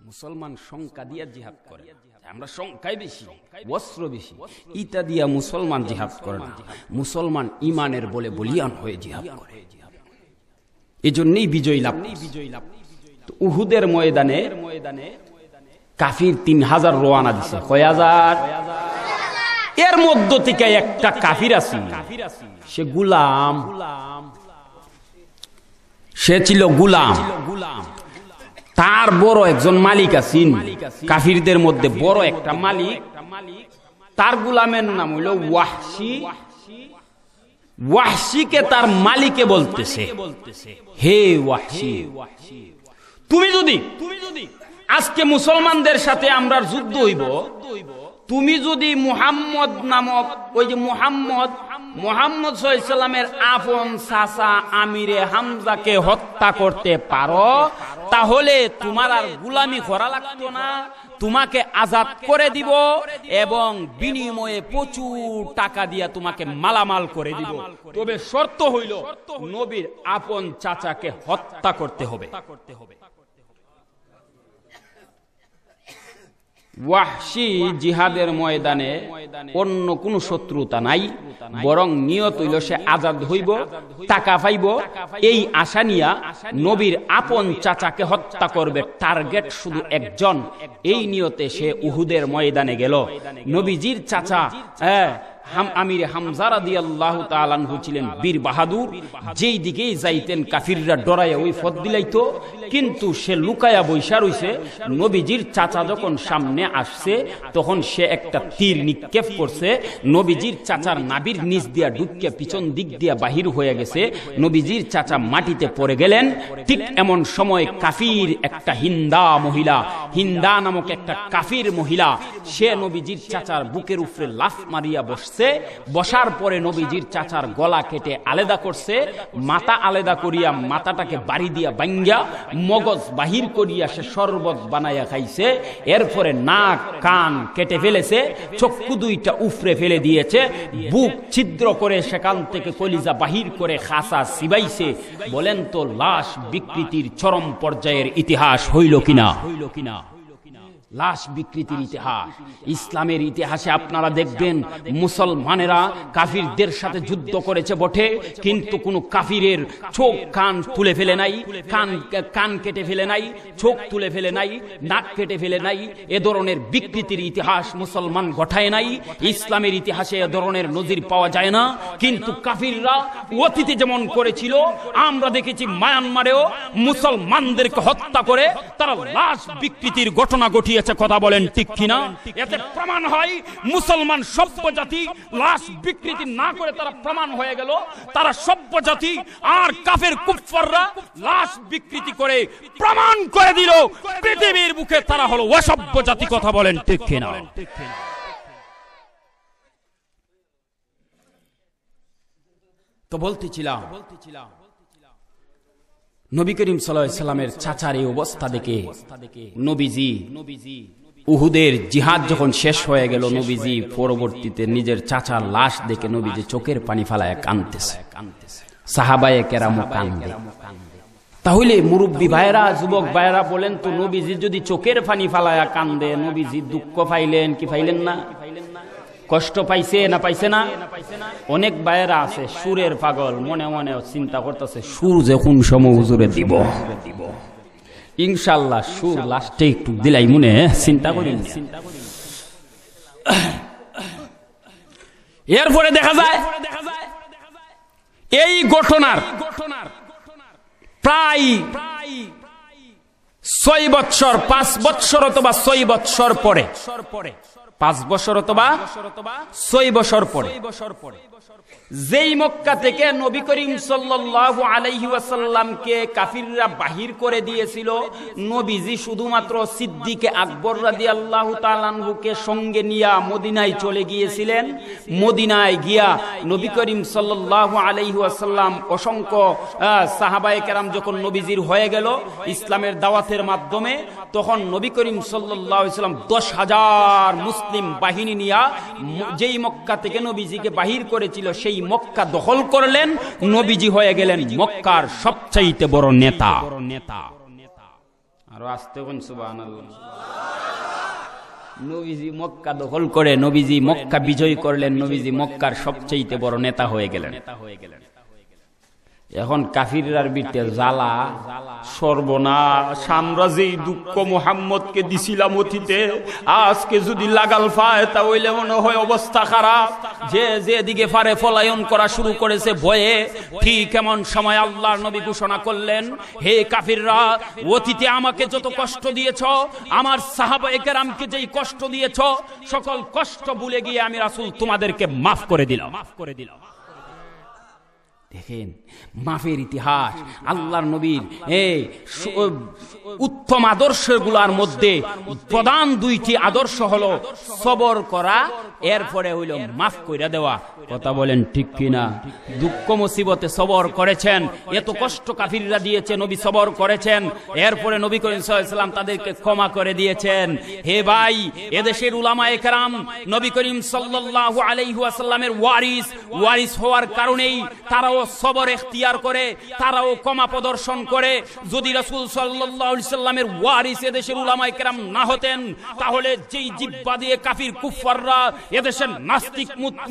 মুসলমান সংখ্যা দিয়ে জিহাদ করে আমরা সংখ্যায় বেশি অস্ত্র বেশি ইটা দিয়া মুসলমান জিহাদ করে না মুসলমান ইমানের বলে বলিয়ান হয়ে জিহাদ করে এজন্যই বিজয়ী লাভ বিজয়ী লাভ উহুদের ময়দানে ময়দানে কাফির তিন হাজার রোয়ানা দিছে কয় হাজার এর মধ্য থেকে একটা কাফির আছে সে গুলাম সে ছিল গুলাম তার বড় একজন মালিক আছেন কাফিরদের মধ্যে বড় একটা মালিক তার গুলামের নাম হইল ওয়াহি ওয়াহসিকে তার মালিকে বলতেছে হে ওয়াহি তুমি যদি তুমি যদি আজকে মুসলমানদের সাথে আমরা যুদ্ধ হইব তুমি যদি মুহাম্মদ নামক ওই যে মুহাম্মদ মুহাম্মদ সাল্লামের আফন সাসা আমিরে হামজাকে হত্যা করতে পারো তাহলে তোমার আর গুলামি করা লাগতো না তোমাকে আজাদ করে দিব এবং বিনিময়ে প্রচুর টাকা দিয়া তোমাকে মালামাল করে দিব তবে শর্ত হইল নবীর আপন চাচাকে হত্যা করতে হবে ওয়াহশি জিহাদের ময়দানে অন্য কোন শত্রুতা নাই বরং নিয়ত হইল সে আজাদ হইব টাকা পাইব এই আশা নিয়া নবীর আপন চাচাকে হত্যা করবে টার্গেট শুধু একজন এই নিয়তে সে উহুদের ময়দানে গেল নবীজির চাচা হ্যাঁ আমির হামজা রাদিয়াল্লাহু আল্লাহ তালু ছিলেন বীর বাহাদুর যেই দিকেই যাইতেন কাফিররা ডরাইয়া ওই ফদ দিলাইত কিন্তু সে লুকায়া বৈশা রইছে নবীজির চাচা যখন সামনে আসছে তখন সে একটা তীর নিক্ষেপ করছে নবীজির চাচার নাবির নিচ দিয়া ডুবকে পিছন দিক দিয়া বাহির হয়ে গেছে নবীজির চাচা মাটিতে পড়ে গেলেন ঠিক এমন সময় কাফির একটা হিন্দা মহিলা হিন্দা নামক একটা কাফির মহিলা সে নবীজির চাচার বুকের উপরে লাফ মারিয়া বসছে করছে বসার পরে নবীজির চাচার গলা কেটে আলাদা করছে মাথা আলাদা করিয়া মাথাটাকে বাড়ি দিয়া বাঙ্গিয়া মগজ বাহির করিয়া সে শরবত বানাইয়া খাইছে এরপরে নাক কান কেটে ফেলেছে চক্ষু দুইটা উফরে ফেলে দিয়েছে বুক ছিদ্র করে সেখান থেকে কলিজা বাহির করে খাসা সিবাইছে বলেন তো লাশ বিকৃতির চরম পর্যায়ের ইতিহাস হইল কিনা হইল কিনা লাশ বিকৃতির ইতিহাস ইসলামের ইতিহাসে আপনারা দেখবেন মুসলমানেরা কাফিরদের সাথে যুদ্ধ করেছে বটে কিন্তু কোনো কাফিরের চোখ কান তুলে ফেলে নাই কান কান কেটে ফেলে নাই চোখ তুলে ফেলে নাই নাক কেটে ফেলে নাই এ ধরনের বিকৃতির ইতিহাস মুসলমান ঘটায় নাই ইসলামের ইতিহাসে এ ধরনের নজির পাওয়া যায় না কিন্তু কাফিররা অতীতে যেমন করেছিল আমরা দেখেছি মায়ানমারেও মুসলমানদেরকে হত্যা করে তারা লাশ বিকৃতির ঘটনা ঘটিয়ে দিয়েছে কথা বলেন ঠিক কিনা এতে প্রমাণ হয় মুসলমান সভ্য জাতি লাশ বিকৃতি না করে তারা প্রমাণ হয়ে গেল তারা সভ্য জাতি আর কাফের কুফররা লাশ বিকৃতি করে প্রমাণ করে দিল পৃথিবীর মুখে তারা হলো অসভ্য জাতি কথা বলেন ঠিক কিনা তো বলতেছিলাম বলতেছিলাম নবী করিম সাল্লামের চাচার এই অবস্থা দেখে নবীজি উহুদের জিহাদ যখন শেষ হয়ে গেল নবীজি পরবর্তীতে নিজের চাচার লাশ দেখে নবীজি চোখের পানি ফালায় কানতেছে সাহাবায়ে কেরামো কান্দে তাহলে মুরব্বী ভাইরা যুবক ভাইরা বলেন তো নবীজি যদি চোখের পানি ফালায়া কান্দে নবীজি দুঃখ ফাইলেন কি ফাইলেন না কষ্ট পাইছে না পাইছে না অনেক বাইরা আছে সুরের পাগল মনে মনে চিন্তা করতেছে সুর যে কোন সময় হুজুরে দিব দিব ইনশাল্লাহ সুর লাস্টে একটু দিলাই মনে হ্যাঁ? চিন্তা করি চিন্তা করি এরপরে দেখা যায় এই ঘটনার প্রায় ছয় বৎসর পাঁচ বৎসর অথবা ছয় বৎসর পরে পরে পাঁচ বছর অথবা ছয় বছর পরে বছর পরে যেই মক্কা থেকে নবী করিম সাল্লু আলাইহি ওয়াসাল্লামকে কাফিররা বাহির করে দিয়েছিল নবীজি শুধুমাত্র সিদ্দিকে আকবর রাদি আল্লাহ তালানহুকে সঙ্গে নিয়া মদিনায় চলে গিয়েছিলেন মদিনায় গিয়া নবী করিম সাল্লু আলহি ওয়াসাল্লাম অসংখ্য সাহাবায় কেরাম যখন নবীজির হয়ে গেল ইসলামের দাওয়াতের মাধ্যমে তখন নবী করিম সাল্লাম দশ হাজার মুসলিম বাহিনী নিয়া যেই মক্কা থেকে নবীজিকে বাহির করেছিল সেই মক্কা দখল করলেন নবীজি হয়ে গেলেন মক্কার সবচাইতে বড় নেতা নেতা আরো আসতে নবীজি মক্কা দখল করে নবীজি মক্কা বিজয় করলেন নবীজি মক্কার সবচাইতে বড় নেতা হয়ে গেলেন নেতা হয়ে গেলেন এখন কাফিরার বিটে জ্বালা সর্বনা আমরা যেই দুঃখ মোহাম্মদকে দিছিলাম অতীতে আজকে যদি লাগাল ফায় তা ওইলে মনে হয় অবস্থা খারাপ যে দিকে ফারে ফলায়ন করা শুরু করেছে ভয়ে ঠিক এমন সময় আল্লাহ নবী ঘোষণা করলেন হে কাফিররা অতীতে আমাকে যত কষ্ট দিয়েছ আমার সাহাবা একরামকে যেই কষ্ট দিয়েছ সকল কষ্ট ভুলে গিয়ে আমি রাসুল তোমাদেরকে মাফ করে দিলাম মাফ করে দিলাম দেখেন মাফের ইতিহাস আল্লাহর নবীর এই উত্তম আদর্শ গুলার মধ্যে প্রধান দুইটি আদর্শ হলো সবর করা এরপরে হইল মাফ কইরা দেওয়া কথা বলেন ঠিক কিনা দুঃখ মুসিবতে সবর করেছেন এত কষ্ট কাফিররা দিয়েছে নবী সবর করেছেন এরপরে নবী করিম সাল্লাম তাদেরকে ক্ষমা করে দিয়েছেন হে ভাই এদেশের উলামা একরাম নবী করিম সাল্লাহ আলাইহুয়াসাল্লামের ওয়ারিস ওয়ারিস হওয়ার কারণেই তারাও সবরে এখতিয়ার করে তারাও ক্ষমা প্রদর্শন করে যদি রসুল সাল্লামের ওয়ারিস এদেশের উলামায় কেরাম না হতেন তাহলে যেই জিব্বা দিয়ে কাফির কুফাররা এদেশের নাস্তিক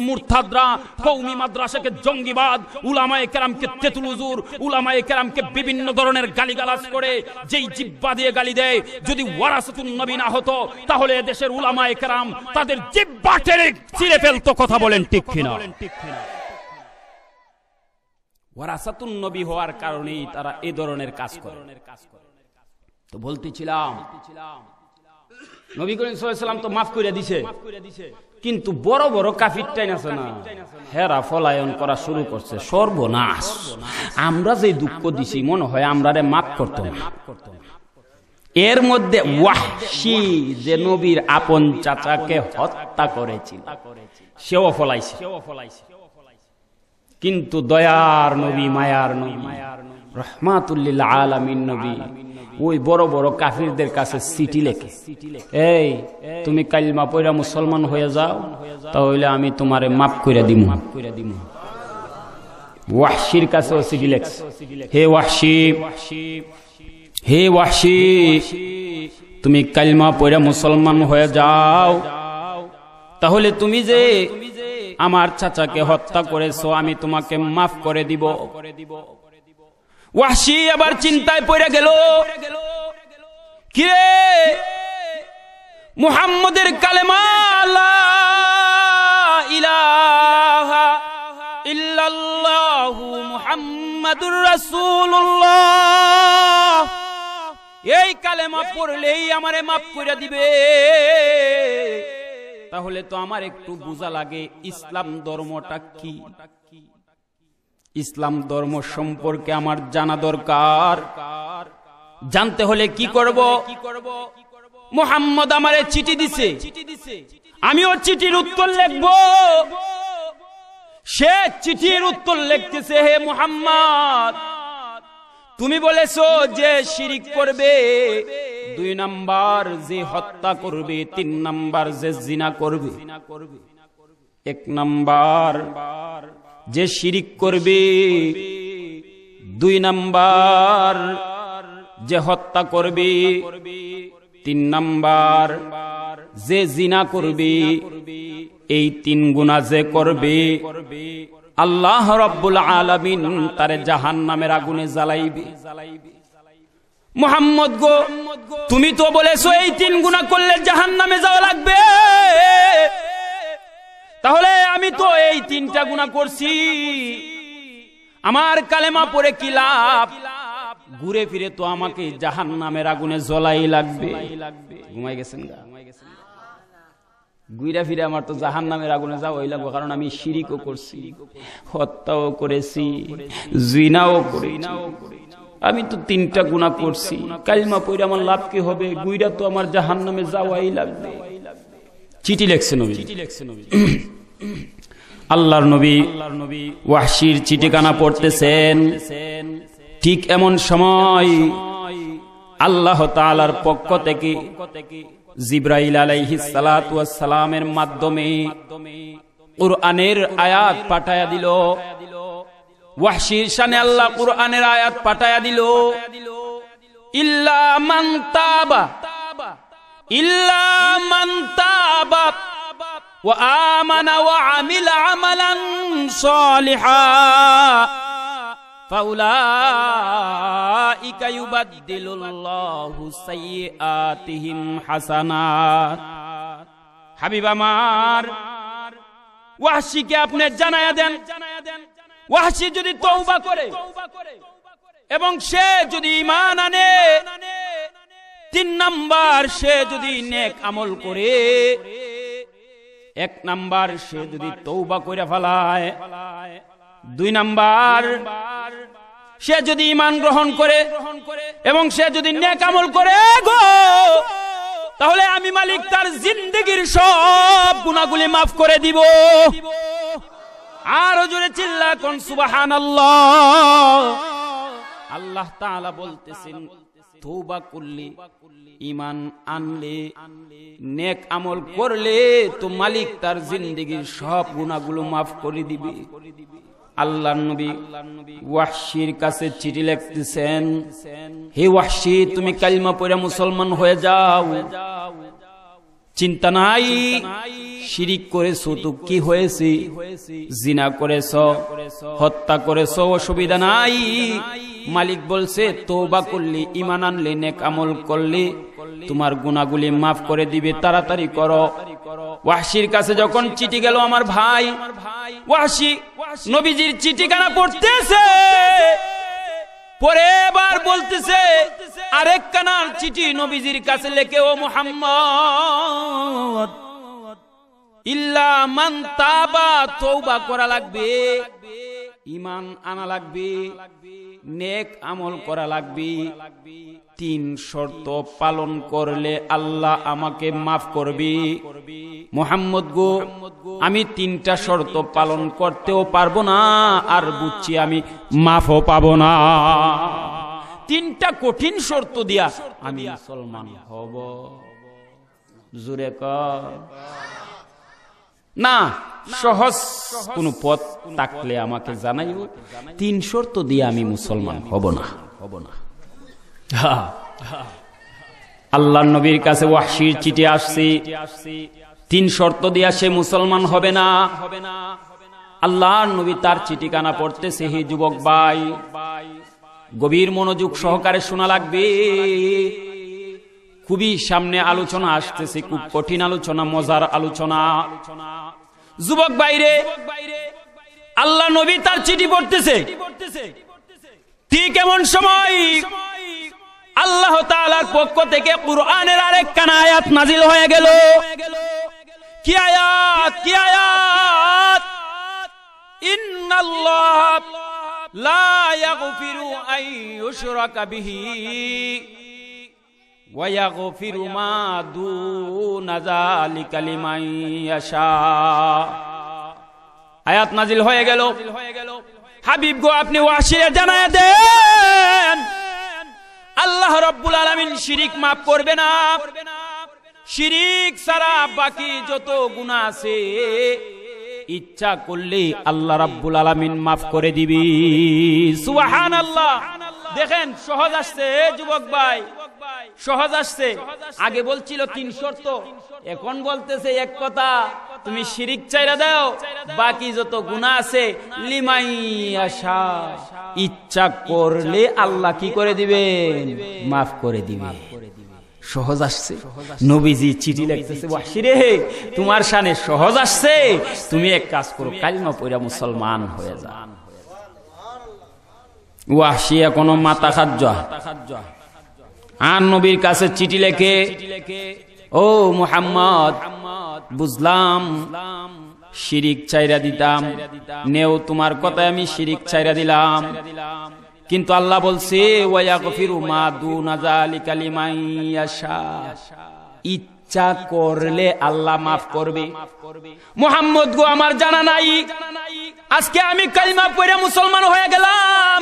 মুরথাদরা কৌমি মাদ্রাসাকে জঙ্গিবাদ উলামায় কেরামকে তেতুলুজুর উলামায় কেরামকে বিভিন্ন ধরনের গালিগালাজ করে যেই জিব্বা দিয়ে গালি দেয় যদি ওয়ারাসাতুন নবী না হতো তাহলে এদেশের উলামায় কেরাম তাদের জিব্বা টেরে ছিঁড়ে ফেলতো কথা বলেন ঠিক কিনা ওয়ারাসাতুন নবী হওয়ার কারণেই তারা এ ধরনের কাজ করে তো বলতেছিলাম নবী করিম তো মাফ করে কিন্তু বড় বড় কাফির টাইন আছে না হেরা ফলায়ন করা শুরু করছে সর্বনাশ আমরা যে দুঃখ দিছি মনে হয় আমরা রে মাফ করতো না এর মধ্যে ওয়াহশি যে নবীর আপন চাচাকে হত্যা করেছিল সেও ফলাইছে সেও ফলাইছে কিন্তু দয়ার নবী মায়ার নবী রহমাতুল্লিল আলমিন নবী ওই বড় বড় কাফিরদের কাছে সিটি লেখে এই তুমি কালিমা পয়রা মুসলমান হয়ে যাও তাহলে আমি তোমারে মাফ করে দিম মাফ করে দিম ওয়াহশির কাছেও সিটি লেখছে হে ওয়াহশি হে ওয়াহশি তুমি কালিমা পয়রা মুসলমান হয়ে যাও তাহলে তুমি যে আমার চাচাকে হত্যা করেছ আমি তোমাকে মাফ করে দিব ওয়াসি আবার চিন্তায় পড়ে গেল কিরে মুহাম্মদের কালেমা ইলাহা ইল্লাল্লাহু মুহাম্মাদুর রাসূলুল্লাহ এই কালেমা পড়লেই আমারে মাফ করে দিবে তাহলে তো আমার একটু বোঝা লাগে ইসলাম ধর্মটা কি ইসলাম ধর্ম সম্পর্কে আমার জানা দরকার জানতে হলে কি করব কি করব মোহাম্মদ আমার চিঠি দিছে আমিও চিঠির উত্তর লিখব সে চিঠির উত্তর লিখতেছে হে মোহাম্মদ তুমি বলেছো যে শিরিক করবে দুই নাম্বার যে হত্যা করবে তিন নাম্বার যে জিনা করবে এক নাম্বার যে শিরিক করবে দুই নাম্বার যে হত্যা করবে তিন নাম্বার যে জিনা করবে এই তিন গুণা যে করবে আল্লাহ রব্বুল আলমিন তার জাহান নামের আগুনে জ্বালাইবে জ্বালাইবে মোহাম্মদ গো তুমি তো বলেছো এই তিন গুণা করলে জাহান নামে যাওয়া লাগবে তাহলে আমি তো এই তিনটা গুণা করছি আমার কালেমা পরে কি লাভ ঘুরে ফিরে তো আমাকে জাহান নামের আগুনে জ্বলাই লাগবে ঘুমাই গেছেন ঘুরে ফিরে আমার তো জাহান নামের আগুনে যাওয়াই লাগবো কারণ আমি শিরিকও করছি হত্যাও করেছি জিনাও করেছি আমি তো তিনটা গুণা করছি কালিমা পইরা আমার লাভ কি হবে গুইরা তো আমার জাহান নামে যাওয়াই লাগবে চিঠি লেখছে নবী আল্লাহর নবী ওয়াহশির চিঠিখানা পড়তেছেন ঠিক এমন সময় আল্লাহ তালার পক্ষ থেকে জিব্রাইল আলাইহি সালামের মাধ্যমে আনের আয়াত পাঠায়া দিল ওয়াহশির শানে আল্লাহ কুরআনের আয়াত পাঠায়া দিল ইল্লা মান তাবা ইল্লা মান তাবা ওয়া আমানা ওয়া আমিলা আমালান সালিহা فأولئك يبدل الله سيئاتهم حسنات হাবিব আমার ওয়াহশিকে আপনি জানায়া দেন ওয়াহসি যদি তৌবা করে এবং সে যদি ইমান আনে তিন নাম্বার সে যদি নেক আমল করে এক নাম্বার সে যদি তৌবা করে ফেলায় দুই নাম্বার সে যদি ইমান গ্রহণ করে এবং সে যদি নেক আমল করে গো তাহলে আমি মালিক তার জিন্দগির সব গুণাগুলি মাফ করে দিব আরো জোরে চিল্লা কোন সুবাহান আল্লাহ তালা বলতেছেন করলে ইমান আনলে নেক আমল করলে তো মালিক তার জিন্দগির সব গুণাগুলো মাফ করে দিবে আল্লাহ নবী ওয়াহশির কাছে চিঠি লিখতেছেন হে ওয়াহশি তুমি কালিমা পড়ে মুসলমান হয়ে যাও চিন্তা নাই শিরিক করেছ তো কি হয়েছে জিনা করেছ হত্যা করেছ অসুবিধা নাই মালিক বলছে তোবা করলি ইমান আনলি নেক আমল করলে তোমার গুণাগুলি মাফ করে দিবে তাড়াতাড়ি করো ওয়াসির কাছে যখন চিঠি গেল আমার ভাই ওয়াসি নবীজির চিঠিখানা পড়তেছে পরে এবার বলতেছে আরেক কানার চিঠি নবীজির কাছে লেখে ও মোহাম্মদ ইল্লা মান তাবা তওবা করা লাগবে ইমান আনা লাগবে নেক আমল করা লাগবে তিন শর্ত পালন করলে আল্লাহ আমাকে মাফ করবি মোহাম্মদ গো আমি তিনটা শর্ত পালন করতেও পারবো না আর বুঝছি আমি মাফও পাবো না তিনটা কঠিন শর্ত দিয়া আমি মুসলমান হব জুরে না সহজ কোন পথ থাকলে আমাকে জানাই তিন শর্ত দিয়ে আমি মুসলমান হব না হব না আল্লাহ নবীর কাছে ওয়াহশির চিঠি আসছি তিন শর্ত দিয়া সে মুসলমান হবে না হবে না আল্লাহ নবী তার চিঠিখানা পড়তেছে হে যুবক ভাই গভীর মনোযোগ সহকারে শোনা লাগবে খুবই সামনে আলোচনা আসতেছে খুব কঠিন আলোচনা মজার আলোচনা যুবক বাইরে আল্লাহ নবী তার চিঠি পড়তেছে ঠিক এমন সময় আল্লাহ তালার পক্ষ থেকে কুরআনের আরেক কানা আয়াত নাজিল হয়ে গেল কি আয়াত কি আয়াত ইন্নাল্লাহ আয়াত নাজিল হয়ে গেল হাবিব গো আপনি ওয়াশিরে জানায় দেন আল্লাহ রব্বুল আলমিন শিরিক মাফ করবে না শিরিক সারা বাকি যত গুণা আছে ইচ্ছা করলে আল্লাহ রব্বুল আলামিন মাফ করে দিবি সুবাহান আল্লাহ দেখেন সহজ আসছে যুবক ভাই সহজ আসছে আগে বলছিল তিন শর্ত এখন বলতেছে এক কথা তুমি শিরিক চাইরা দাও বাকি যত গুণা আছে লিমাই আশা ইচ্ছা করলে আল্লাহ কি করে দিবেন মাফ করে দিবে সহজ আসছে নবীজি চিঠি লিখতেছে ওয়াসিরে তোমার সানে সহজ আসছে তুমি এক কাজ করো কালিমা পইরা মুসলমান হয়ে যা ওয়াসিয়া কোন মাতা খাদ্য আর নবীর কাছে চিঠি লেখে ও মুহাম্মদ বুঝলাম শিরিক চাইরা দিতাম নেও তোমার কথায় আমি শিরিক চাইরা দিলাম কিন্তু আল্লাহ বলছে ইচ্ছা করলে আল্লাহ মাফ করবে মোহাম্মদ গো আমার জানা নাই আজকে আমি কালিমা পড়ে মুসলমান হয়ে গেলাম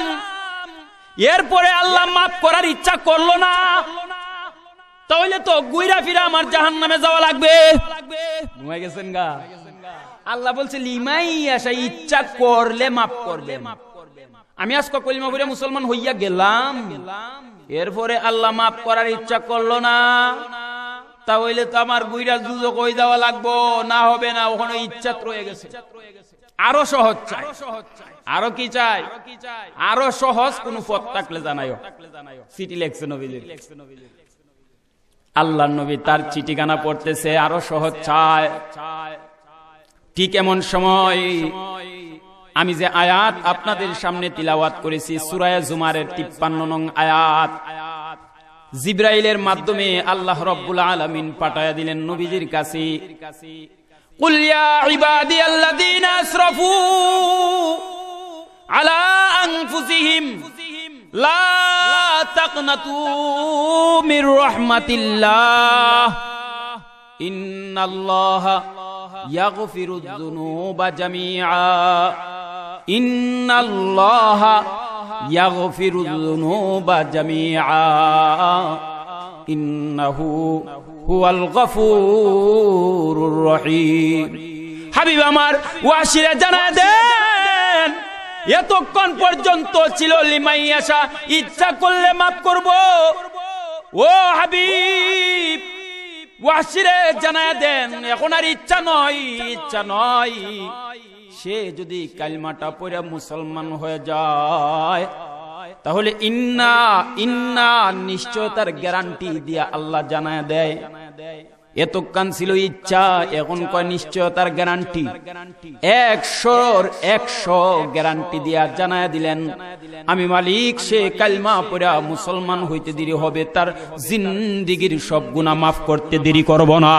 এরপরে আল্লাহ মাফ করার ইচ্ছা করলো না তাহলে তো গুইরা ফিরা আমার জাহান নামে যাওয়া লাগবে ঘুমাই গেছেন গা আল্লাহ বলছে লিমাই আসা ইচ্ছা করলে মাফ করবে আমি আজকে কলিমা করে মুসলমান হইয়া গেলাম এরপরে আল্লাহ মাফ করার ইচ্ছা করলো না তাহলে তো আমার গুইরা দুজক কই যাওয়া লাগবো না হবে না ওখানে ইচ্ছা রয়ে গেছে আরো সহজ চাই আরো কি চাই আরো সহজ কোন পথ থাকলে জানাই সিটি লেখছে নবিলের আল্লাহ নবী তার চিঠিখানা পড়তেছে আরো সহজ চায় ঠিক এমন সময় আমি যে আয়াত আপনাদের সামনে তিলাওয়াত করেছি সুরায় জুমারের তিপ্পান্ন নং আয়াত জিব্রাইলের মাধ্যমে আল্লাহ রব্বুল আলমিন পাঠায়া দিলেন নবীজির কাছে আল্লাহ لا تقنطوا من رحمة الله إن الله يغفر الذنوب جميعا إن الله يغفر الذنوب جميعا إنه هو الغفور الرحيم حبيب أمر واشر جنادين এতক্ষণ পর্যন্ত ছিল লিমাই আসা ইচ্ছা করলে মাফ করব ও হাবি ওয়াসিরে জানায় দেন এখন আর ইচ্ছা নয় ইচ্ছা নয় সে যদি কালমাটা পড়ে মুসলমান হয়ে যায় তাহলে ইন্না ইন্না নিশ্চয় তার গ্যারান্টি দিয়া আল্লাহ জানায় দেয় এতক্ষণ ছিল ইচ্ছা এখন কয় নিশ্চয়তার গ্যারান্টি একশোর একশো গ্যারান্টি দিয়া জানায় দিলেন আমি মালিক সে কালমা পড়া মুসলমান হইতে দেরি হবে তার জিন্দিগির সব গুণা মাফ করতে দেরি করব না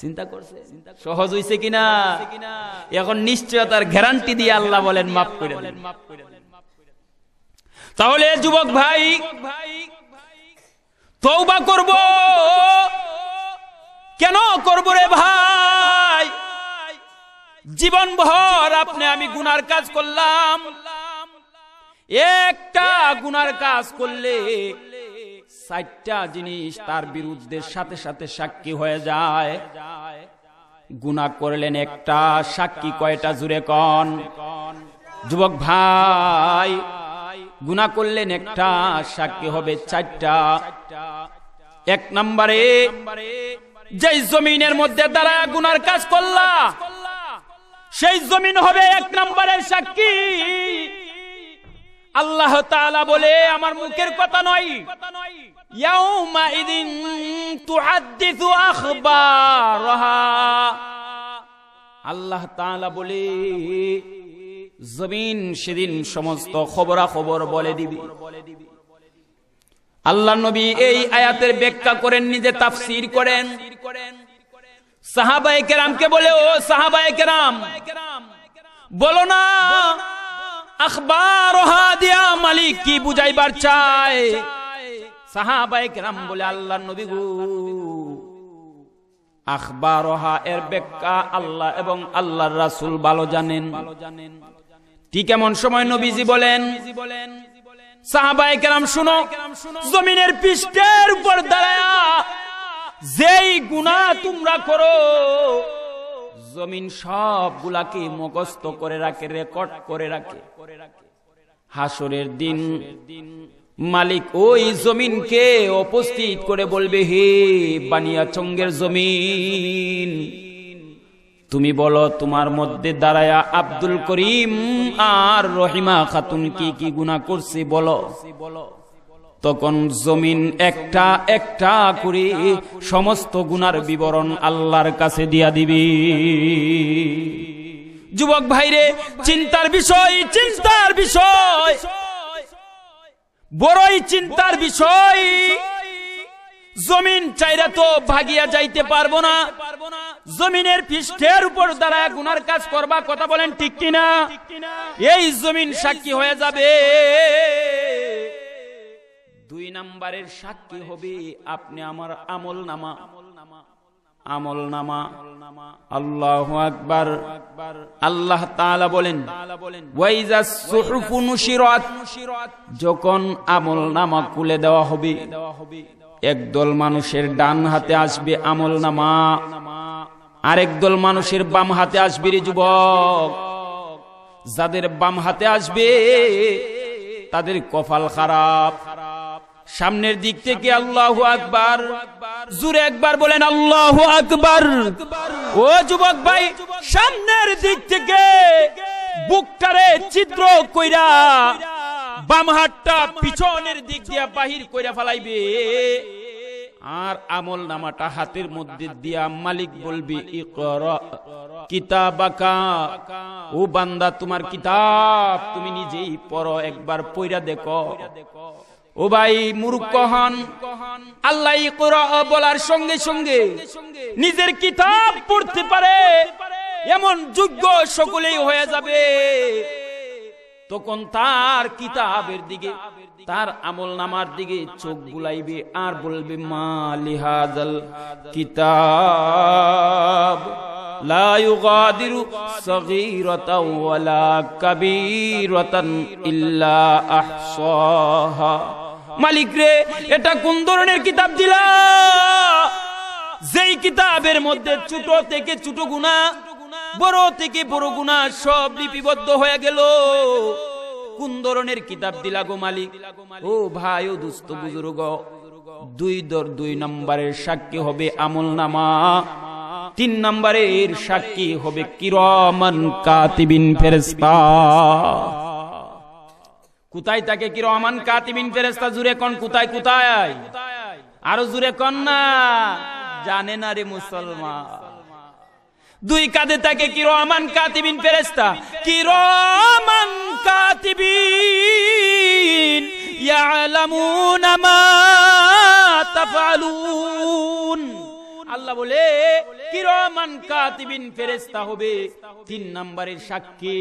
চিন্তা করছে সহজ হইছে কিনা এখন নিশ্চয়তার গ্যারান্টি দিয়ে আল্লাহ বলেন মাফ করে তাহলে যুবক ভাই ভাই তৌবা করব কেন করব রে ভাই জীবন ভর আপনি আমি গুনার কাজ করলাম একটা গুনার কাজ করলে সাতটা জিনিস তার বিরুদ্ধে সাথে সাথে সাক্ষী হয়ে যায় গুনা করলেন একটা সাক্ষী কয়টা জুড়ে কন যুবক ভাই গুনা করলেন একটা সাক্ষী হবে চারটা এক নম্বরে যে জমিনের মধ্যে তারা গুনার কাজ করলা সেই জমিন হবে এক নম্বরের সাক্ষী আল্লাহ তাআলা বলে আমার মুখের কথা নয় আল্লাহ তাআলা বলে জমিন সেদিন সমস্ত খবরা খবর বলে দিবি আল্লাহ নবী এই আয়াতের ব্যাখ্যা করেন নিজে তাফসির করেন সাহাবাই কেরামকে বলে ও সাহাবাই কেরাম বলো না আখবার দিয়া মালিক কি বুঝাইবার চায় সাহাবাই কেরাম বলে আল্লাহ নবী গু আখবার এর ব্যাখ্যা আল্লাহ এবং আল্লাহর রাসুল ভালো জানেন ভালো জানেন ঠিক এমন সময় নবীজি বলেন সাহাবায়ে কেরাম শুনো জমিনের পৃষ্ঠের উপর দাঁড়ায়া যেই গুণা তোমরা করো জমিন সব গুলাকে মুখস্থ করে রাখে রেকর্ড করে রাখে হাসরের দিন মালিক ওই জমিনকে উপস্থিত করে বলবে হে বানিয়া চঙ্গের জমিন তুমি বলো তোমার মধ্যে দাঁড়ায়া আব্দুল করিম আর রহিমা খাতুন কি কি গুণা করছে বলো তখন জমিন একটা একটা করে সমস্ত গুনার বিবরণ আল্লাহর কাছে দিয়া দিবি যুবক ভাইরে চিন্তার বিষয় চিন্তার বিষয় বড়ই চিন্তার বিষয় জমিন চাইরা তো ভাগিয়া যাইতে পারবো না জমিনের পৃষ্ঠের উপর দ্বারা গুনার কাজ করবা কথা বলেন ঠিক কিনা এই জমিন সাক্ষী হয়ে যাবে দুই নাম্বারের সাক্ষী হবে আপনি আমার আমল নামা আমল নামা আল্লাহ আকবার আল্লাহ তালা বলেন যখন আমল নামা খুলে দেওয়া হবে একদল মানুষের ডান হাতে আসবে আমল নামা আরেকদল মানুষের বাম হাতে আসবে রে যুবক যাদের বাম হাতে আসবে তাদের কপাল খারাপ সামনের দিক থেকে আল্লাহ আকবার জুরে একবার বলেন আল্লাহ আকবার ও যুবক ভাই সামনের দিক থেকে বুকটারে চিত্র কইরা বাম হাতটা পিছনের দিক দিয়ে বাহির কইরা ফেলাইবে আর আমল নামাটা হাতের মধ্যে দিয়া মালিক বলবি ও বান্দা তোমার কিতাব তুমি নিজেই পড় একবার পইরা দেখো ও ভাই মূর্খ আল্লাহ বলার সঙ্গে সঙ্গে নিজের কিতাব পড়তে পারে এমন যোগ্য সকলেই হয়ে যাবে তখন তার কিতাবের দিকে তার আমল নামার দিকে চোখ বুলাইবে আর বলবে মা লিহাজাল কিতাব লা ইউগাদিরু সগীরাতাও ইল্লা আহসাহা মালিক রে এটা কোন ধরনের কিতাব দিলা যেই কিতাবের মধ্যে ছোট থেকে ছোট গুনাহ বড় থেকে বড় গুনাহ সব লিপিবদ্ধ হয়ে গেল কোন ধরনের কিতাব দিলা গো মালিক ও ভাই ও দুস্থ বুজুর্গ দুই দর দুই নম্বরের সাক্ষী হবে আমল নামা তিন নম্বরের সাক্ষী হবে কিরমান কাতিবিন ফেরেস্তা কোথায় তাকে কিরমান কাতিবিন ফেরেস্তা জুরে কন কোথায় কোথায় আরো জুরে কন না জানে না রে মুসলমান দুই কাঁধে থাকে কিরমান কাতিবিন ফেরেস্তা কিরমান কাতিবিন ইয়ালামুন মা আল্লাহ বলে কিরমান কাতিবিন ফেরেস্তা হবে তিন নম্বরের সাক্ষী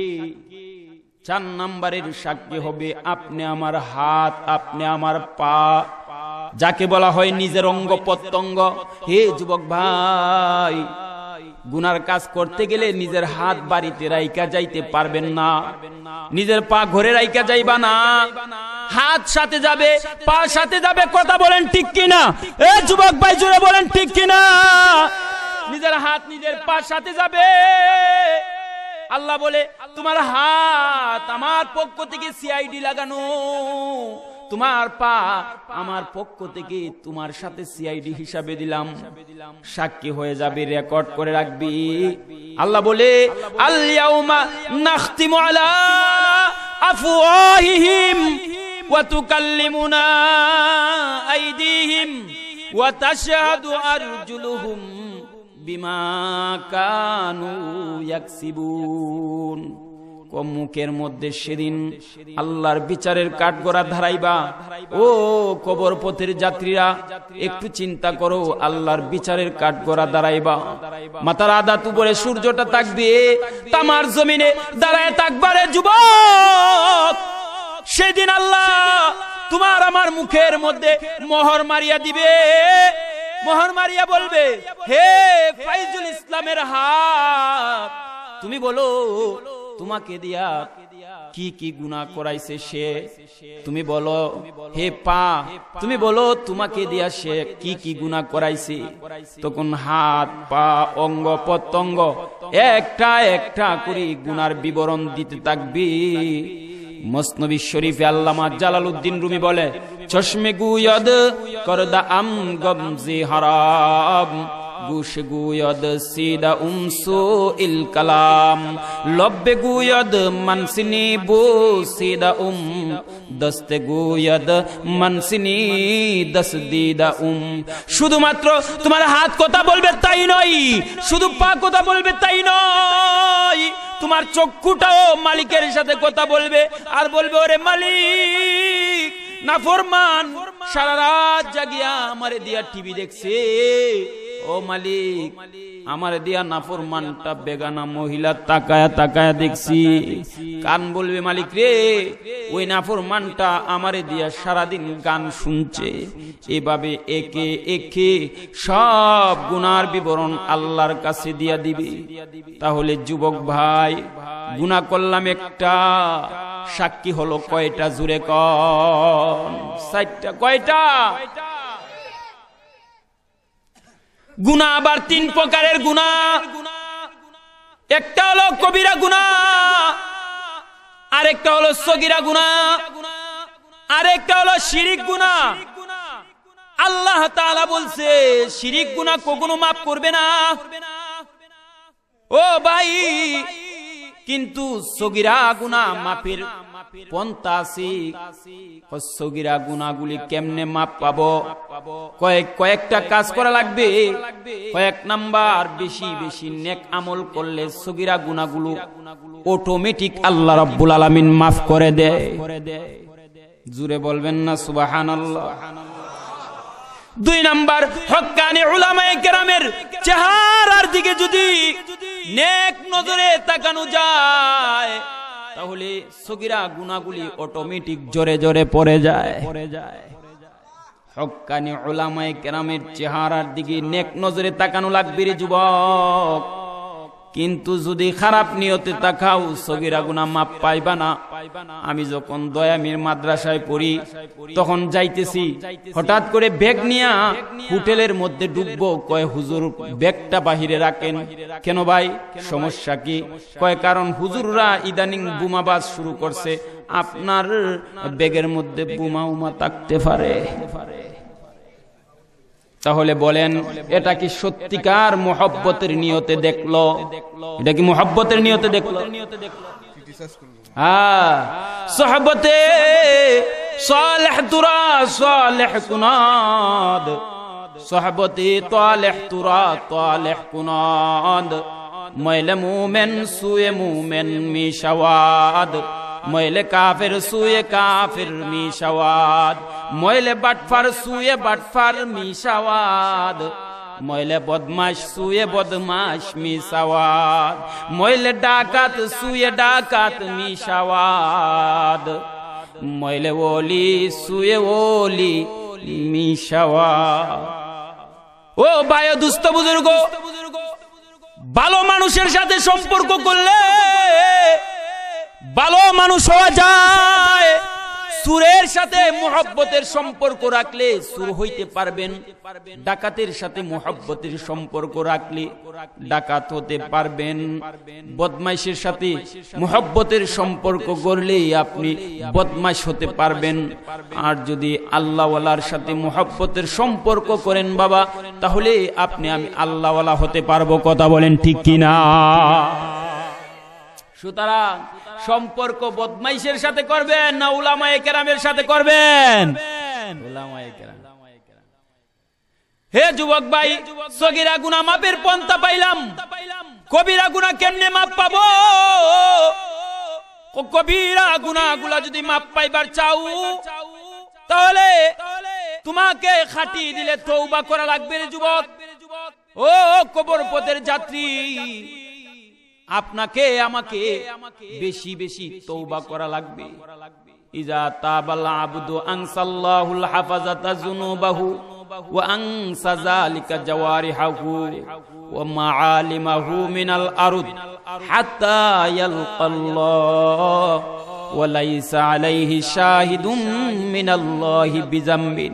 চার নাম্বারের সাক্ষী হবে আপনি আমার হাত আপনি আমার পা যাকে বলা হয় নিজের অঙ্গ প্রত্যঙ্গ হে যুবক ভাই গুনার কাজ করতে গেলে নিজের হাত বাড়িতে রাইকা যাইতে পারবেন না নিজের পা ঘরে রাইকা যাইবা না হাত সাথে যাবে পা সাথে যাবে কথা বলেন ঠিক কিনা এ যুবক ভাই জুড়ে বলেন ঠিক কিনা নিজের হাত নিজের পা সাথে যাবে আল্লাহ বলে তোমার হাত আমার পক্ষ থেকে সিআইডি লাগানো তোমার পা আমার পক্ষ থেকে তোমার সাথে সিআইডি হিসাবে দিলাম সাক্ষী হয়ে যাবে রেকর্ড করে রাখবি আল্লাহ বলে আল্লাউমা আলা বিমা কানু একসিবুন ও মুখের মধ্যে সেদিন আল্লাহর বিচারের কাঠগড়া ধারাইবা ও কবর পথের যাত্রীরা একটু চিন্তা করো আল্লাহর বিচারের কাঠগড়া দাঁড়াইবা মাতার আদা তুবরে সূর্যটা থাকবে তামার জমিনে দাঁড়ায় থাকবারে যুবক সেদিন আল্লাহ তোমার আমার মুখের মধ্যে মোহর মারিয়া দিবে মোহর মারিয়া বলবে হে ফাইজুল ইসলামের হাত তুমি বলো তোমাকে দিয়া কি কি গুণা করাইছে সে তুমি বলো হে পা তুমি বলো তোমাকে দিয়া সে কি কি গুণা করাইছে তখন হাত পা অঙ্গ প্রত্যঙ্গ একটা একটা করে গুনার বিবরণ দিতে থাকবি মসনবী শরীফ আল্লামা জালাল উদ্দিন রুমি বলে চশমে গুয়দ করদা আম গমজি হারাম گوش گوید سیدا امسو الکلام لب گوید منسنی بو سیدا উম দস্ত গুয়দ মানসিনি দস দিদা উম শুধুমাত্র তোমার হাত কথা বলবে তাই নয় শুধু পা কথা বলবে তাই নয় তোমার চক্ষুটাও মালিকের সাথে কথা বলবে আর বলবে ওরে মালিক না ফরমান সারা রাত জাগিয়া আমারে দিয়া টিভি দেখছে ও মালিক আমার দিয়া নাফরমানটা বেগানা মহিলা তাকায়া তাকায়া দেখছি কান বলবে মালিক রে ওই নাফরমানটা আমারে দিয়া সারা দিন গান শুনছে এভাবে একে একে সব গুনার বিবরণ আল্লাহর কাছে দিয়া দিবে তাহলে যুবক ভাই গুনা করলাম একটা সাক্ষী হলো কয়টা জুড়ে কয়টা কয়টা গুণা আবার তিন প্রকারের গুণা একটা হলো কবিরা গুণা আরেকটা হলো সগিরা গুণা আরেকটা হলো শিরিক গুণা আল্লাহ তাআলা বলছে শিরিক গুণা কখনো মাফ করবে না ও ভাই কিন্তু সগিরা গুনা মাফির পন্থা সগিরা গুনাগুলি কেমনে মাপ পাব কয়েক কয়েকটা কাজ করা লাগবে কয়েক নাম্বার বেশি বেশি নেক আমল করলে সগিরা গুনাগুলো অটোমেটিক আল্লাহ মাফ করে দেয় বলবেন না সুবহানাল্লাহ দুই নাম্বার হক্কানি উলামায়ে কেরামের চেহারার দিকে যদি নেক নজরে তাকানো যায় তাহলে সগিরা গুণাগুলি অটোমেটিক জোরে জোরে পড়ে যায় পড়ে যায় হকানি ওলামায় কেরামের চেহারার দিকে নেক নজরে তাকানো লাগবে রে যুবক কিন্তু যদি খারাপ নিয়তে তাকাও সগিরা গুনা মাপ পাইবা না আমি যখন দয়ামির মাদ্রাসায় পড়ি তখন যাইতেছি হঠাৎ করে ব্যাগ নিয়া হোটেলের মধ্যে ডুববো কয় হুজুর ব্যাগটা বাহিরে রাখেন কেন ভাই সমস্যা কি কয় কারণ হুজুররা ইদানিং বোমাবাজ শুরু করছে আপনার ব্যাগের মধ্যে বোমা উমা থাকতে পারে তাহলে বলেন এটা কি সত্যিকার মোহব্বতের নিয়তে দেখলো এটা কি মোহব্বতের নিয়তে দেখলো হ্যাঁ সালেহ তুরা সালেহ কুনাদ তালেহ তুরা তালেহ কুনাদ মাইলে মুমেন সুয়ে মুমেন মিশাওয়াদ ময়লে কাফের সুয়ে কাফের মিশাওয়াদ ময়লে বাটফার সুয়ে বাটফার মিশাওয়াদ মইলে বদমাশ সুয়ে বদমাস মিশাওয়াদ মইলে ডাকাত সুয়ে ডাকাত মিশাওয়াদ মইলে ওলি সুয়ে ওলি মিশাওয়াদ ও ভাই দুস্থ বুজুর্গ ভালো মানুষের সাথে সম্পর্ক করলে ভালো মানুষ হওয়া যায় সুরের সাথে মোহাব্বতের সম্পর্ক রাখলে সুর হইতে পারবেন ডাকাতের সাথে মোহাব্বতের সম্পর্ক রাখলে ডাকাত হতে পারবেন বদমাইশের সাথে মোহাব্বতের সম্পর্ক গড়লে আপনি বদমাইশ হতে পারবেন আর যদি আল্লাহওয়ালার সাথে মোহাব্বতের সম্পর্ক করেন বাবা তাহলে আপনি আমি আল্লাহওয়ালা হতে পারবো কথা বলেন ঠিক কিনা সুতরাং সম্পর্ক বদমাইশের সাথে করবেন না উলামায়ে কেরামের সাথে করবেন হে যুবক ভাই সগিরা গুনা মাপের পন্থা পাইলাম কবিরা গুনা কেমনে মাপ পাবো কবিরা গুনা গুলা যদি মাপ পাইবার চাও তাহলে তোমাকে খাটি দিলে তৌবা করা লাগবে যুবক ও কবর পথের যাত্রী আপনাকে আমাকে বেশি বেশি তৌবা করা লাগবে ইজা তাবাল আবদু আনসাল্লাহুল হাফাজাতা যুনুবাহু ওয়া আনসা যালিকা জাওয়ারিহাহু ওয়া মাআলিমাহু মিনাল আরদ হাত্তা ইয়ালকাল্লাহ ওয়া লাইসা আলাইহি শাহিদুম মিনাল্লাহি বিজাম্বিন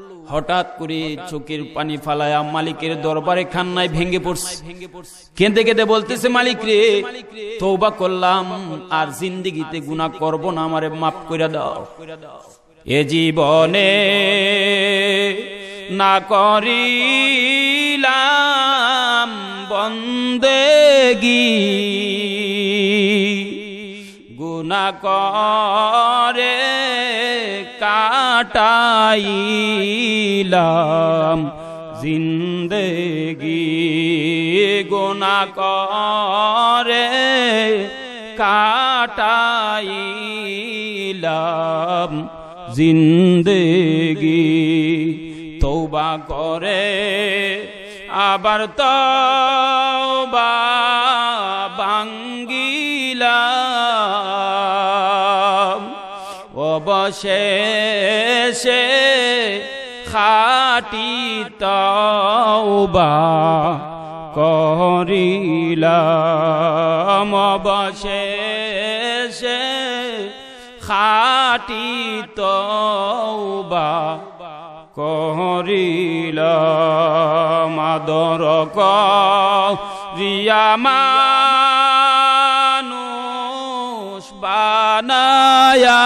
হঠাৎ করে চোখের পানি ফালায়া মালিকের দরবারে খান্নায় ভেঙে পড়ছে কেঁদে কেঁদে বলতেছে মালিক রে তৌবা করলাম আর জিন্দিগিতে গুণা করব না আমারে মাফ করে দাও এ জীবনে না করিলাম বন্দেগি গুণা করে কাটাইলাম জিন্দগি গোনা করে কাটাইলাম জিন্দগি তৌবা করে আবার তবা বাঙ্গিলা শেষে খাটি তাওবা করিলাম অবশেষে খাটি তওবা করিলাম আদর রিয়ামা বানায়া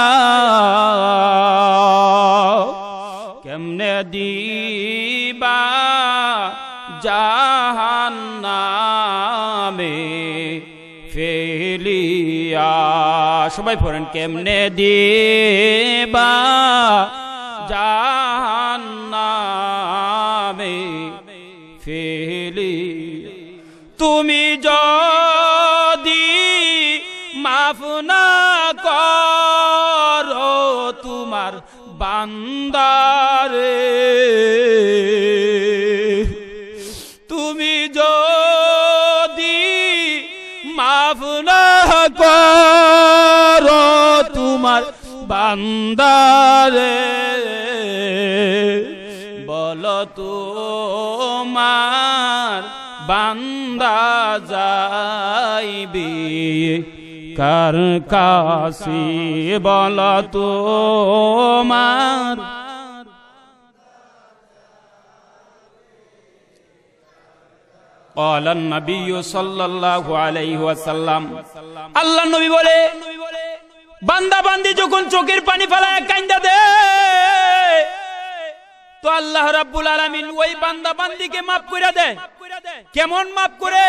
কেমনে দিবা জাহান্নামে ফেলিয়া সবাই পড়েন কেমনে দিবা জাহান্নামে ফেলি তুমি যদি মাফ না তোমার বান্দারে তুমি যদি মাফ না কর তোমার বান্দারে বল মার বান্দা যাইবি কার কাশি বল قال النبي صلى الله عليه وسلم বলে বান্দা বান্দি যখন চোখের পানি ফেলায় কান্দা দে তো আল্লাহ রাব্বুল আলামিন ওই বান্দা বান্দিকে maaf করে দেয় কেমন maaf করে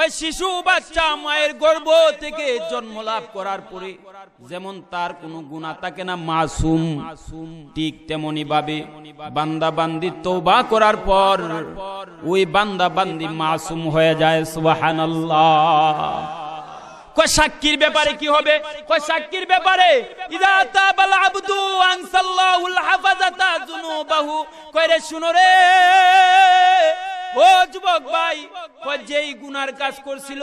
ওই শিশু বাচ্চা মায়ের গর্ভ থেকে জন্ম লাভ করার পরে যেমন তার কোনো গুণা থাকে না মাসুম ঠিক তেমনি ভাবে বান্দা বান্দি তৌবা করার পর ওই বান্দা বান্দি মাসুম হয়ে যায় সুবহানাল্লাহ কয় সাক্ষীর ব্যাপারে কি হবে কয় সাক্ষীর ব্যাপারে কয় রে ও যুবক ভাই যেই গুনার কাজ করছিল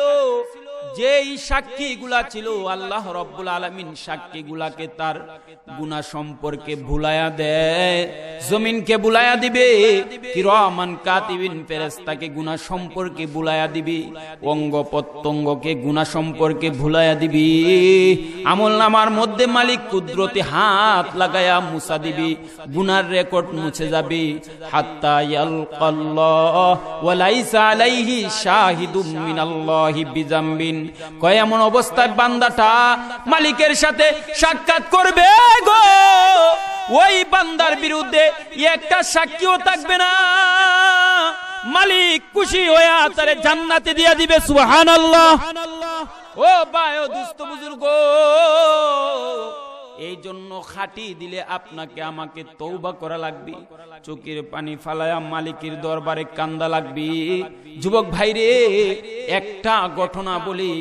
যেই সাক্ষী গুলা ছিল আল্লাহ রব্বুল আলমিন সাক্ষী গুলাকে তার গুনা সম্পর্কে ভুলাইয়া দেয় জমিনকে বুলাইয়া দিবে কিরমান কাতিবিন ফেরেস্তাকে গুনা সম্পর্কে বুলাইয়া দিবি অঙ্গ প্রত্যঙ্গকে গুনা সম্পর্কে ভুলাইয়া দিবি আমল নামার মধ্যে মালিক কুদরতি হাত লাগাইয়া মুসা দিবি গুনার রেকর্ড মুছে যাবি হাত্তা ইয়ালকাল্লাহ আলাইহি শাহিদুম মিনাল্লাহি বিজাম্বিন দিন কয় এমন অবস্থায় বান্দাটা মালিকের সাথে সাক্ষাৎ করবে গো ওই বান্দার বিরুদ্ধে একটা সাক্ষীও থাকবে না মালিক খুশি হইয়া তারে জান্নাতে দিয়া দিবে সুবহানাল্লাহ ও বায় দুস্থ বুজুর্গ এই জন্য খাটি দিলে আপনাকে আমাকে তৌবা করা লাগবে চোখের পানি ফালায়া মালিকের দরবারে কান্দা লাগবে যুবক ভাইরে একটা ঘটনা বলি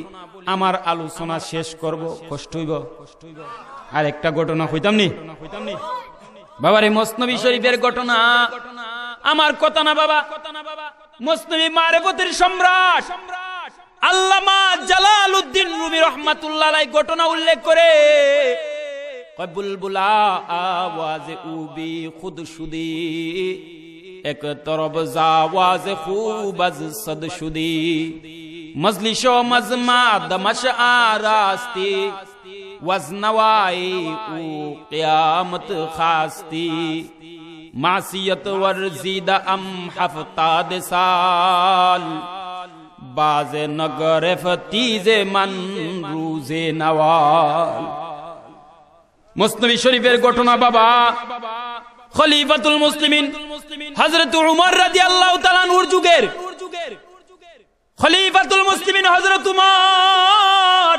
আমার আলোচনা শেষ করব কষ্ট হইব আর একটা ঘটনা হইতাম নি বাবার এই মসনবী শরীফের ঘটনা আমার কথা না বাবা মসনবী মারেফতের সম্রাট আল্লামা জালালউদ্দিন রুমি রহমাতুল্লাহ ঘটনা উল্লেখ করে قبل بلا آواز شدی ایک طرب زاواز خوب از صد شدی مزلش و مزما دمش آراستی وزنوائی او قیامت معصیت ورزید ام حفتاد سال باز نگرف تیز من روز نوال মুসলিম শরীফের ঘটনা বাবা খলিফাতুল মুসলিমিন হযরত উমর রাদিয়াল্লাহু তাআলা নূর যুগের খলিফাতুল মুসলিমিন হযরত উমর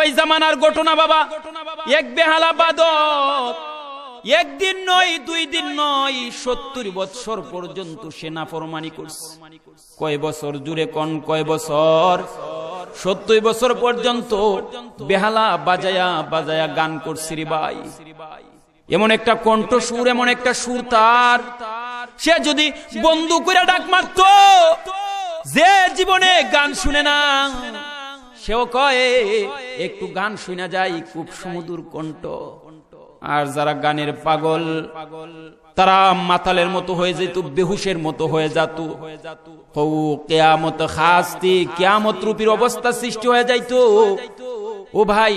ওই জামানার ঘটনা বাবা এক বেহালা বাদক একদিন নয় দুই দিন নয় সত্তর বছর পর্যন্ত সেনা ফরমানি করছে কয় বছর জুড়ে কন কয় বছর সত্তর বছর পর্যন্ত বেহালা বাজায়া বাজায়া গান করছি রে ভাই এমন একটা কণ্ঠ সুর এমন একটা সুর তার সে যদি বন্ধু করে ডাক মারত যে জীবনে গান শুনে না সেও কয়ে একটু গান শুনে যায় খুব সুমধুর কণ্ঠ আর যারা গানের পাগল পাগল তারা মাতালের মতো হয়ে যেত বেহুশের মতো হয়ে যেত কেয়ামত খাস্তি কেয়ামত রূপীর অবস্থা সৃষ্টি হয়ে যাইত ও ভাই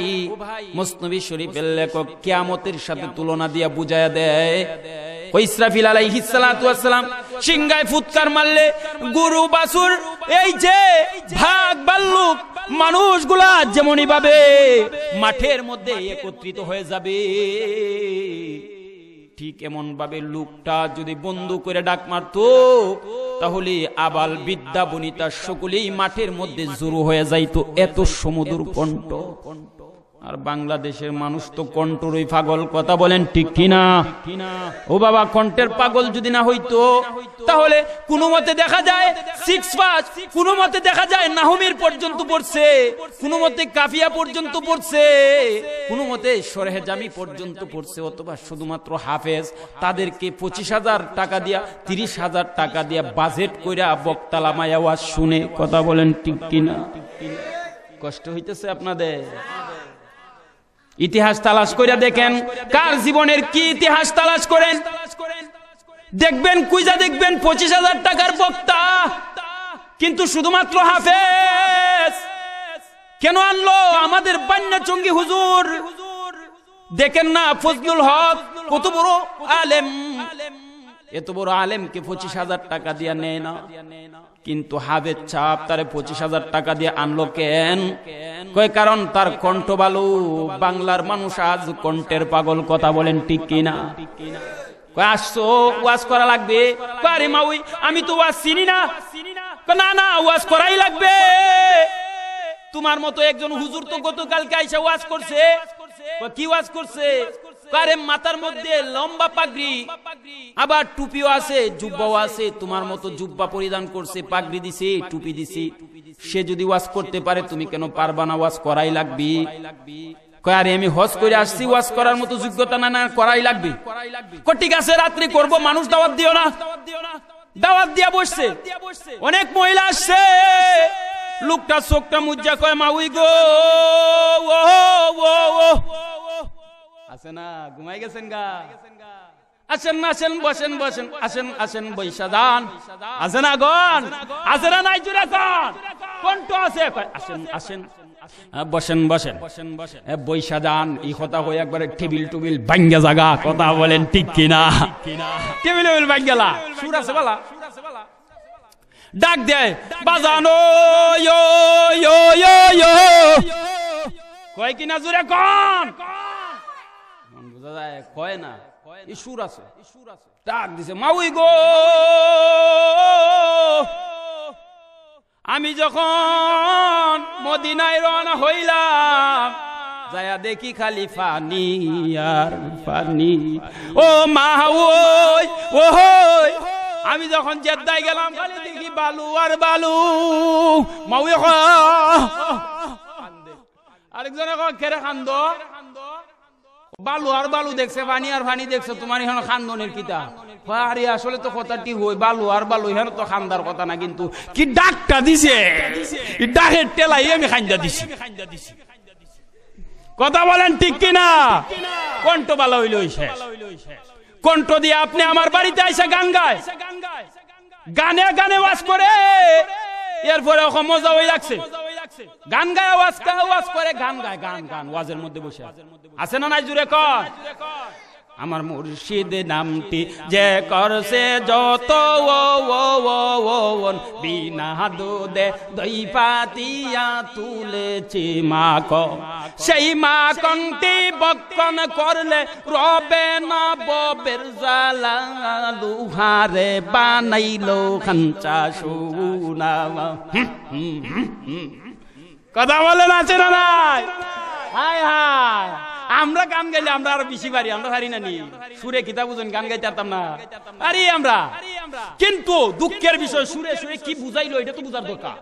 মুসনবী শরীফের লেখক কেয়ামতের সাথে তুলনা দিয়া বুঝায়া দেয় মানুষগুলা যেমনই ভাবে মাঠের মধ্যে একত্রিত হয়ে যাবে ঠিক এমন ভাবে লোকটা যদি বন্ধু করে ডাক মারত তাহলে আবাল বিদ্যা বনিতা সকলেই মাঠের মধ্যে জড়ো হয়ে যাইতো এত সমুদ্র কণ্ঠ আর বাংলাদেশের মানুষ তো ওই পাগল কথা বলেন ঠিক কিনা ও বাবা কণ্ঠের পাগল যদি না হইতো তাহলে কোনো মতে দেখা যায় কোন মতে দেখা যায় নাহমির পর্যন্ত পড়ছে কোনো মতে কাফিয়া পর্যন্ত পড়ছে কোনো মতে সরেহেজামি পর্যন্ত পড়ছে অথবা শুধুমাত্র হাফেজ তাদেরকে পঁচিশ হাজার টাকা দিয়া তিরিশ হাজার টাকা দিয়া বাজেট কইরা বক্তালামায় আওয়াজ শুনে কথা বলেন ঠিক কিনা কষ্ট হইতেছে আপনাদের ইতিহাস তালাশ করে দেখেন কার জীবনের কি ইতিহাস তালাশ করেন দেখবেন কুইজা দেখবেন পঁচিশ হাজার টাকার বক্তা কিন্তু শুধুমাত্র হাফেজ কেন আনলো আমাদের চঙ্গি হুজুর দেখেন না ফজলুল হক কত বড় আলেম আলেম এত বড় আলেমকে পঁচিশ হাজার টাকা দিয়ে নেয় না কিন্তু হাবের ছাপ তারে পঁচিশ হাজার টাকা দিয়ে আনলো কেন কয় কারণ তার কণ্ঠ বালু বাংলার মানুষ আজ কণ্ঠের পাগল কথা বলেন ঠিক কিনা আসছো ওয়াজ করা লাগবে আরে মাউই আমি তো ওয়াজ চিনি না না না ওয়াজ করাই লাগবে তোমার মতো একজন হুজুর তো গতকালকে আইসা ওয়াজ করছে কি ওয়াজ করছে কারে মাথার মধ্যে লম্বা পাগড়ি আবার টুপিও আছে জুব্বাও আছে তোমার মতো জুব্বা পরিধান করছে পাগড়ি দিছে টুপি দিছে সে যদি ওয়াজ করতে পারে তুমি কেন পারবা না ওয়াজ করাই লাগবে আরে আমি হজ করে আসছি করার মতো যোগ্যতা না না করাই লাগবে ঠিক আছে রাত্রি করব মানুষ দাওয়াত দিও না দাওয়াত দিয়া বসছে অনেক মহিলা আসছে লোকটা চোখটা মুজ্জা কয় মাউই গো ও ও ও আছে ঘুমাই গেছেন গা আসেন আসেন বসেন বসেন আসেন আসেন বৈশা যান আসে না নাই জুড়ে যান কণ্ঠ আছে আসেন আসেন হ্যাঁ, বসেন বসেন বসেন বসেন বৈশা যান এই কথা হয়ে একবারে টেবিল টুবিল ভাঙ্গা জাগা কথা বলেন ঠিক কিনা টেবিল টেবিল ভাঙ্গেলা সুর আছে বলা ডাক দে বাজানো ইয়ো ইয়ো ইয়ো কয় কিনা জুড়ে কন কয় না সুর আছে ডাক দিছে মাউই গো আমি যখন মদিনায় রওনা হইলাম যায়া দেখি খালি ফানি আর ফানি ও মা ওই ও হই আমি যখন জেদ্দায় গেলাম খালি দেখি বালু আর বালু মাউই আরেকজনে কেরে খান্দ বালু আর বালু দেখছে পানি আর ভানি দেখছে তোমার এখন খান্দনের কিতা আরে আসলে তো কথাটি হই বালু আর বালু এখানে তো খান্দার কথা না কিন্তু কি ডাকটা দিছে ডাকের টেলাই আমি খান্দা দিছি কথা বলেন ঠিক কিনা কণ্ঠ বালা হইল কণ্ঠ দিয়ে আপনি আমার বাড়িতে আইসা গান গায় গানে গানে ওয়াজ করে এরপরে মজা হয়ে লাগছে গান গায় আওয়াজ গায় আওয়াজ করে গান গায় গান গান ওয়াজের মধ্যে বসে আছে না নাই জুরে কর আমার মুর্শিদ নামটি যে করছে যত ও ও ও ও বিনা দুধে দই পাতিয়া তুলেছি ক সেই মা কন্টি বক্কন করলে রবে না ববের জালা লুহারে বানাইল খাঞ্চা সুনা হুম হুম হুম কথা বলেন আছে না নাই হাই হাই আমরা গান গাইলে আমরা আরো বেশি পারি আমরা পারি না নি সুরে কিতাব বুঝুন গান গাইতে পারতাম না পারি আমরা কিন্তু দুঃখের বিষয় সুরে সুরে কি বুঝাইলো এটা তো বুঝার দরকার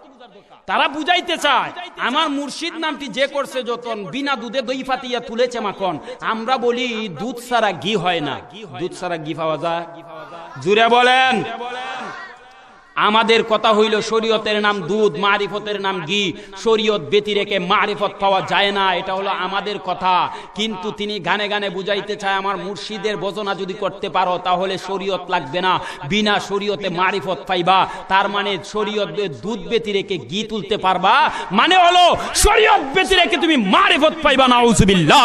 তারা বুঝাইতে চায় আমার মুর্শিদ নামটি যে করছে যতন বিনা দুধে দই ফাটিয়া তুলেছে মাখন আমরা বলি দুধ ছাড়া ঘি হয় না দুধ ছাড়া ঘি পাওয়া যায় জুড়ে বলেন আমাদের কথা হইল শরীয়তের নাম দুধ মারিফতের নাম গি শরীয়ত ব্যতি রেখে মারিফত পাওয়া যায় না এটা হলো আমাদের কথা কিন্তু তিনি গানে গানে বুঝাইতে চায় আমার মুর্শিদের বোঝনা যদি করতে পারো তাহলে শরীয়ত লাগবে না বিনা শরীয়তে মারিফত পাইবা তার মানে শরীয়ত দুধ ব্যতি রেখে গি তুলতে পারবা মানে হলো শরীয়ত ব্যতি রেখে তুমি মারিফত পাইবা না উজুবিল্লাহ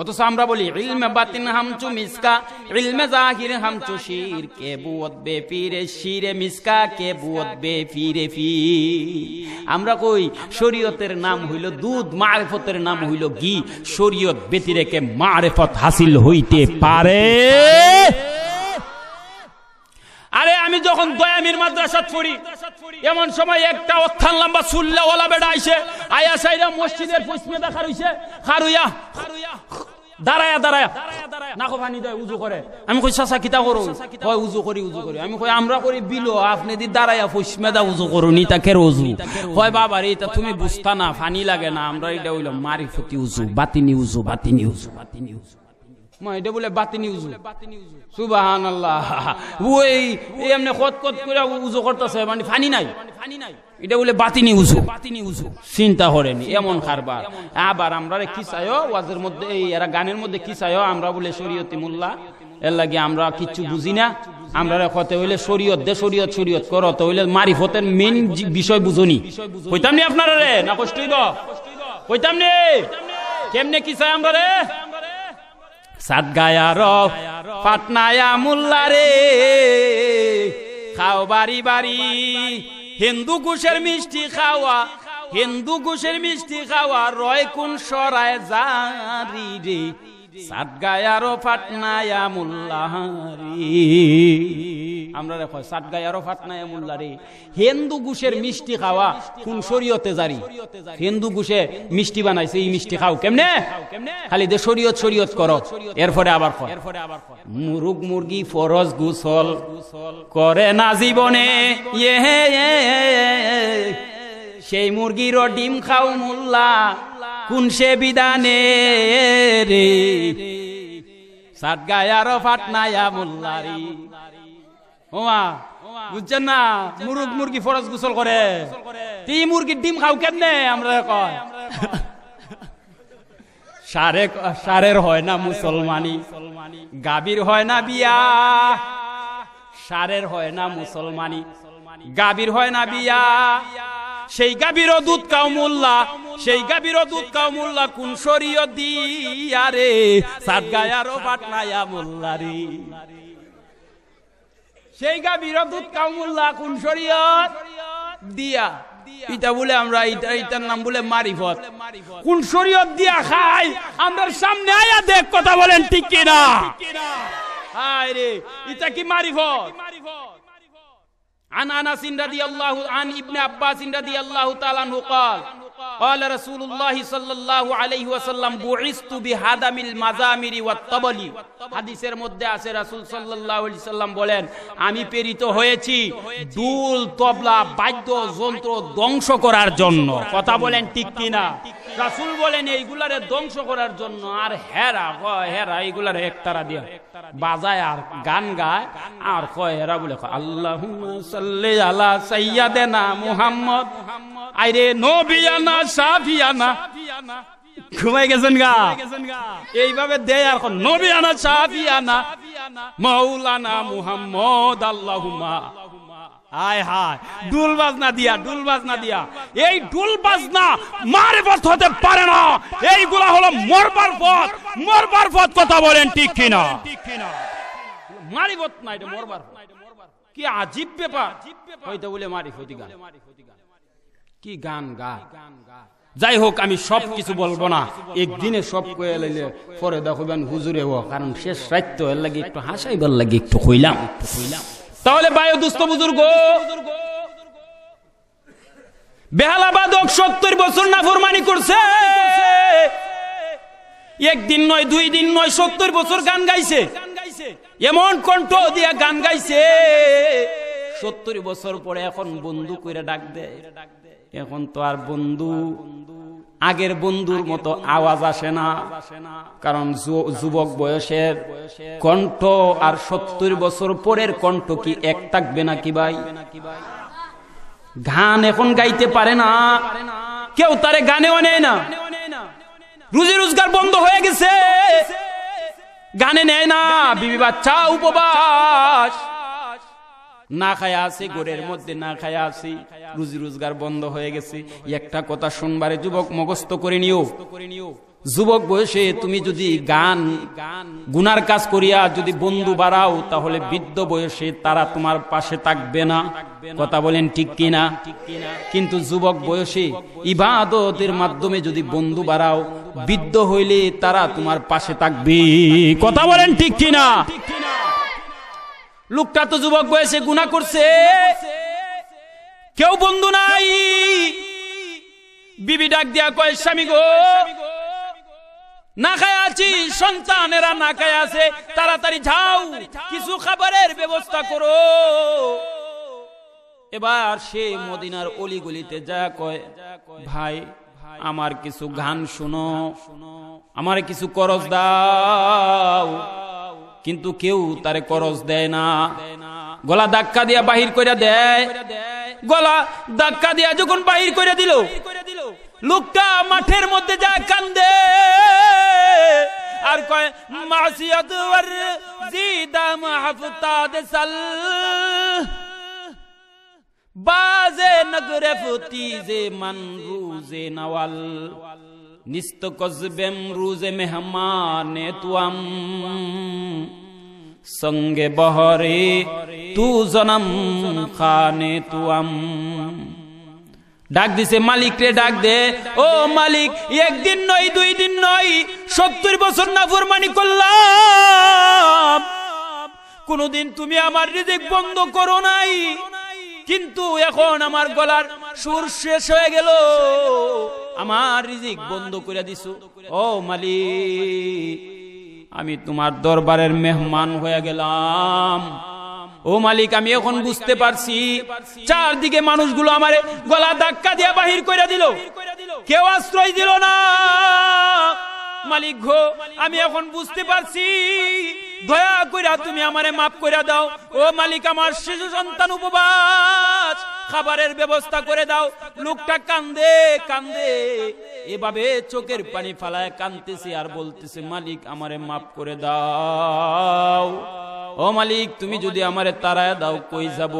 অথচ আমরা বলি ইলমে বাতিন হামচু মিসকা ইলমে জাহির হামচু শির কে বুয়ত বে ফিরে শিরে মিসকা কে বুয়ত বে ফিরে ফির আমরা কই শরীয়তের নাম হইল দুধ মারেফতের নাম হইল ঘি শরীয়ত ব্যতিরেকে মারেফত হাসিল হইতে পারে আরে আমি যখন দয়ামির মাদ্রাসাত পড়ি এমন সময় একটা অত্থান লম্বা সুল্লা ওলা বেড়া আইসে আয়া সাইরা মসজিদের পশ্চিমে দেখা রইছে খারুয়া দাঁড়ায়া দাঁড়ায়া নাকো পানি দেয় উজু করে আমি কই চাচা কিতা করো কয় উজু করি উজু করি আমি কই আমরা করি বিলো আপনি দি দাঁড়াইয়া পশ্চিমে দা উজু করো নি তাকে কের উজু কয় বাবা রে এটা তুমি বুঝতা না পানি লাগে না আমরা এটা হইলো মারিফতি উজু বাতিনি উজু বাতিনি উজু বাতিনি উজু এটা বাতিনি আল্লাহ এমনি করে উজু মানে ফানি নাই এটা বলে বাতিনি উজু বাতিনি চিন্তা করেনি এমন আবার আমরা কি মধ্যে এই গানের মধ্যে কি আমরা বলে এর লাগে আমরা কিচ্ছু বুঝি না আমরা কতে হইলে শরীয়ত দে শরীয়ত শরীয়ত করো তো হইলে মারি ফতের মেন বিষয় বুঝুনি হইতাম নি আপনারা রে না কষ্ট তো কইতাম কেমনে কি চাই আমরা রে সাতগায়ার পাটনায়া মোল্লারে খাও বাড়ি বাড়ি হিন্দু কুশের মিষ্টি খাওয়া হিন্দু কুশের মিষ্টি খাওয়া রয় কোন সরায় জারি রে আমরা দেখো সাতগায়ারও ফাটনায়া মোল্লারি হিন্দু মিষ্টি খাওয়া কোন শরীয়তে হিন্দু মিষ্টি বানাইছে এই মিষ্টি খাও কেমনে খালি দে শরীয়ত শরীয়ত করো এরপরে আবার এরপরে আবার মুরুগ মুরগি ফরজ গুসল করে না জীবনে সেই মুরগিরও ডিম খাও মোল্লা কোন সে বিধানে রে সাত গায়ারও ফাটনায়া মোল্লারি ওমা বুঝছেন না মুরুগ মুরগি ফরজ গুসল করে তি মুরগির ডিম খাও কেমনে আমরা কয় সারে সারের হয় না মুসলমানি গাবির হয় না বিয়া সারের হয় না মুসলমানি গাবির হয় না বিয়া সেই গাভীর দুধ কাউমুল্লা সেই গাভীর দুধ কাউমুল্লা কোন শরীয় দিয়ারে সাত গায়ারও পাটনায়া মোল্লারি সেই গাভীর দুধ কাউমুল্লা কোন দিয়া বলে আমরা নাম বলে মারিফত কোন শরীয়ত দিয়া খাই আমরা সামনে আয়া দেখ কথা বলেন ঠিক কিনা হায় রে এটা কি মারিফত মারিফত An Anas radhiyallahu an Ibnu Abbas radhiyallahu ta'ala anhu qala قال رسول الله صلى الله عليه وسلم بعثت بهدم المزامير হাদিসের মধ্যে আছে রাসূল সাল্লাল্লাহু আলাইহি সাল্লাম বলেন আমি প্রেরিত হয়েছি দুল তবলা যন্ত্র ধ্বংস করার জন্য কথা বলেন ঠিক কিনা রাসূল বলেন এইগুলারে ধ্বংস করার জন্য আর হেরা হেরা এইগুলারে একতারা দিয়া বাজায় আর গান গায় আর কয় হেরা বলে আল্লাহুম্মা সাল্লি আলা সাইয়্যিদানা মুহাম্মদ আইরে নবিয়ানা সাফিয়ানা ঘুমাই গেছেন গা এইভাবে দে আর নবিয়ানা সাফিয়ানা মাওলানা মুহাম্মদ আল্লাহুমা আয় হায় ডুল বাজনা দিয়া ডুল বাজনা দিয়া এই ডুল বাজনা মারিফত হতে পারে না এইগুলা হলো মরবার পথ মরবার পথ কথা বলেন ঠিক কিনা মারিফত না এটা মরবার কি আজীব ব্যাপার হয়তো বলে মারিফতি গান কি গান গা যাই হোক আমি সব কিছু বলবো না একদিনে সব কয়ে পরে দেখবেন হুজুরে ও কারণ শেষ রাত্য এর লাগে একটু হাসাইবার লাগে একটু কইলাম তাহলে বায়ু দুস্থ বুজুর্গ বেহালাবাদ সত্তর বছর না করছে একদিন নয় দুই দিন নয় সত্তর বছর গান গাইছে এমন কণ্ঠ দিয়া গান গাইছে সত্তর বছর পরে এখন বন্ধু করে ডাক দেয় এখন তো আর বন্ধু আগের বন্ধুর মতো আওয়াজ আসে না কারণ যুবক বয়সের কণ্ঠ আর সত্তর বছর পরের কণ্ঠ কি এক থাকবে নাকি ভাই গান এখন গাইতে পারে না কেউ তারে গানেও নেয় না রুজি রোজগার বন্ধ হয়ে গেছে গানে নেয় না বিবি বাচ্চা উপবাস না খায়া আছি গোড়ের মধ্যে না খায়া আছি রুজি রোজগার বন্ধ হয়ে গেছে একটা কথা শুনবারে যুবক মগস্ত করে নিও যুবক বয়সে তুমি যদি গান গুনার কাজ করিয়া যদি বন্ধু বাড়াও তাহলে বৃদ্ধ বয়সে তারা তোমার পাশে থাকবে না কথা বলেন ঠিক কিনা কিন্তু যুবক বয়সে ইবাদতের মাধ্যমে যদি বন্ধু বাড়াও বৃদ্ধ হইলে তারা তোমার পাশে থাকবে কথা বলেন ঠিক কিনা লোকটা তো যুবক বয়সে গুণা করছে কেউ বন্ধু নাই বিবি ডাক দিয়া কয় স্বামী গো না খায় আছি সন্তানেরা না খায় আছে তাড়াতাড়ি যাও কিছু খাবারের ব্যবস্থা করো এবার সে মদিনার গলিতে যা কয় ভাই আমার কিছু গান শুনো আমার কিছু করজ দাও কিন্তু কেউ তারে করজ দেয় না গলা ধাক্কা দিয়া বাহির করে দেয় গলা ধাক্কা দিয়া যখন বাহির করে দিল লোকটা মাঠের মধ্যে যায় কান্দে আর কয় মাসিয়াত ওয়ার জিদা মাহফতাদ সাল বাজে নগরে ফুতি যে নওয়াল নিস্ত কজবেম রুজে মেহমানে তুয়াম সঙ্গে বহরে তু জনম খানে তুয়াম ডাক দিছে রে ডাক দে ও মালিক একদিন নয় দুই দিন নয় সত্তর বছর না ফুরমানি করলাম কোনদিন তুমি আমার রিজিক বন্ধ করো নাই কিন্তু এখন আমার গলার সুর শেষ হয়ে গেল আমার রিজিক বন্ধ করে দিছো ও মালিক আমি তোমার দরবারের মেহমান হয়ে গেলাম ও মালিক আমি এখন বুঝতে পারছি চারদিকে মানুষগুলো আমারে গলা ধাক্কা দিয়ে বাহির করে দিল কেউ আশ্রয় দিল না মালিক গো আমি এখন বুঝতে পারছি দয়া কইরা তুমি আমারে মাফ কইরা দাও ও মালিক আমার শিশু সন্তান উপবাস খাবারের ব্যবস্থা করে দাও লোকটা কান্দে কান্দে এভাবে চোখের পানি ফালায় কান্দতেছে আর বলতেছে মালিক আমারে মাফ করে দাও ও মালিক তুমি যদি আমারে তারায় দাও কই যাব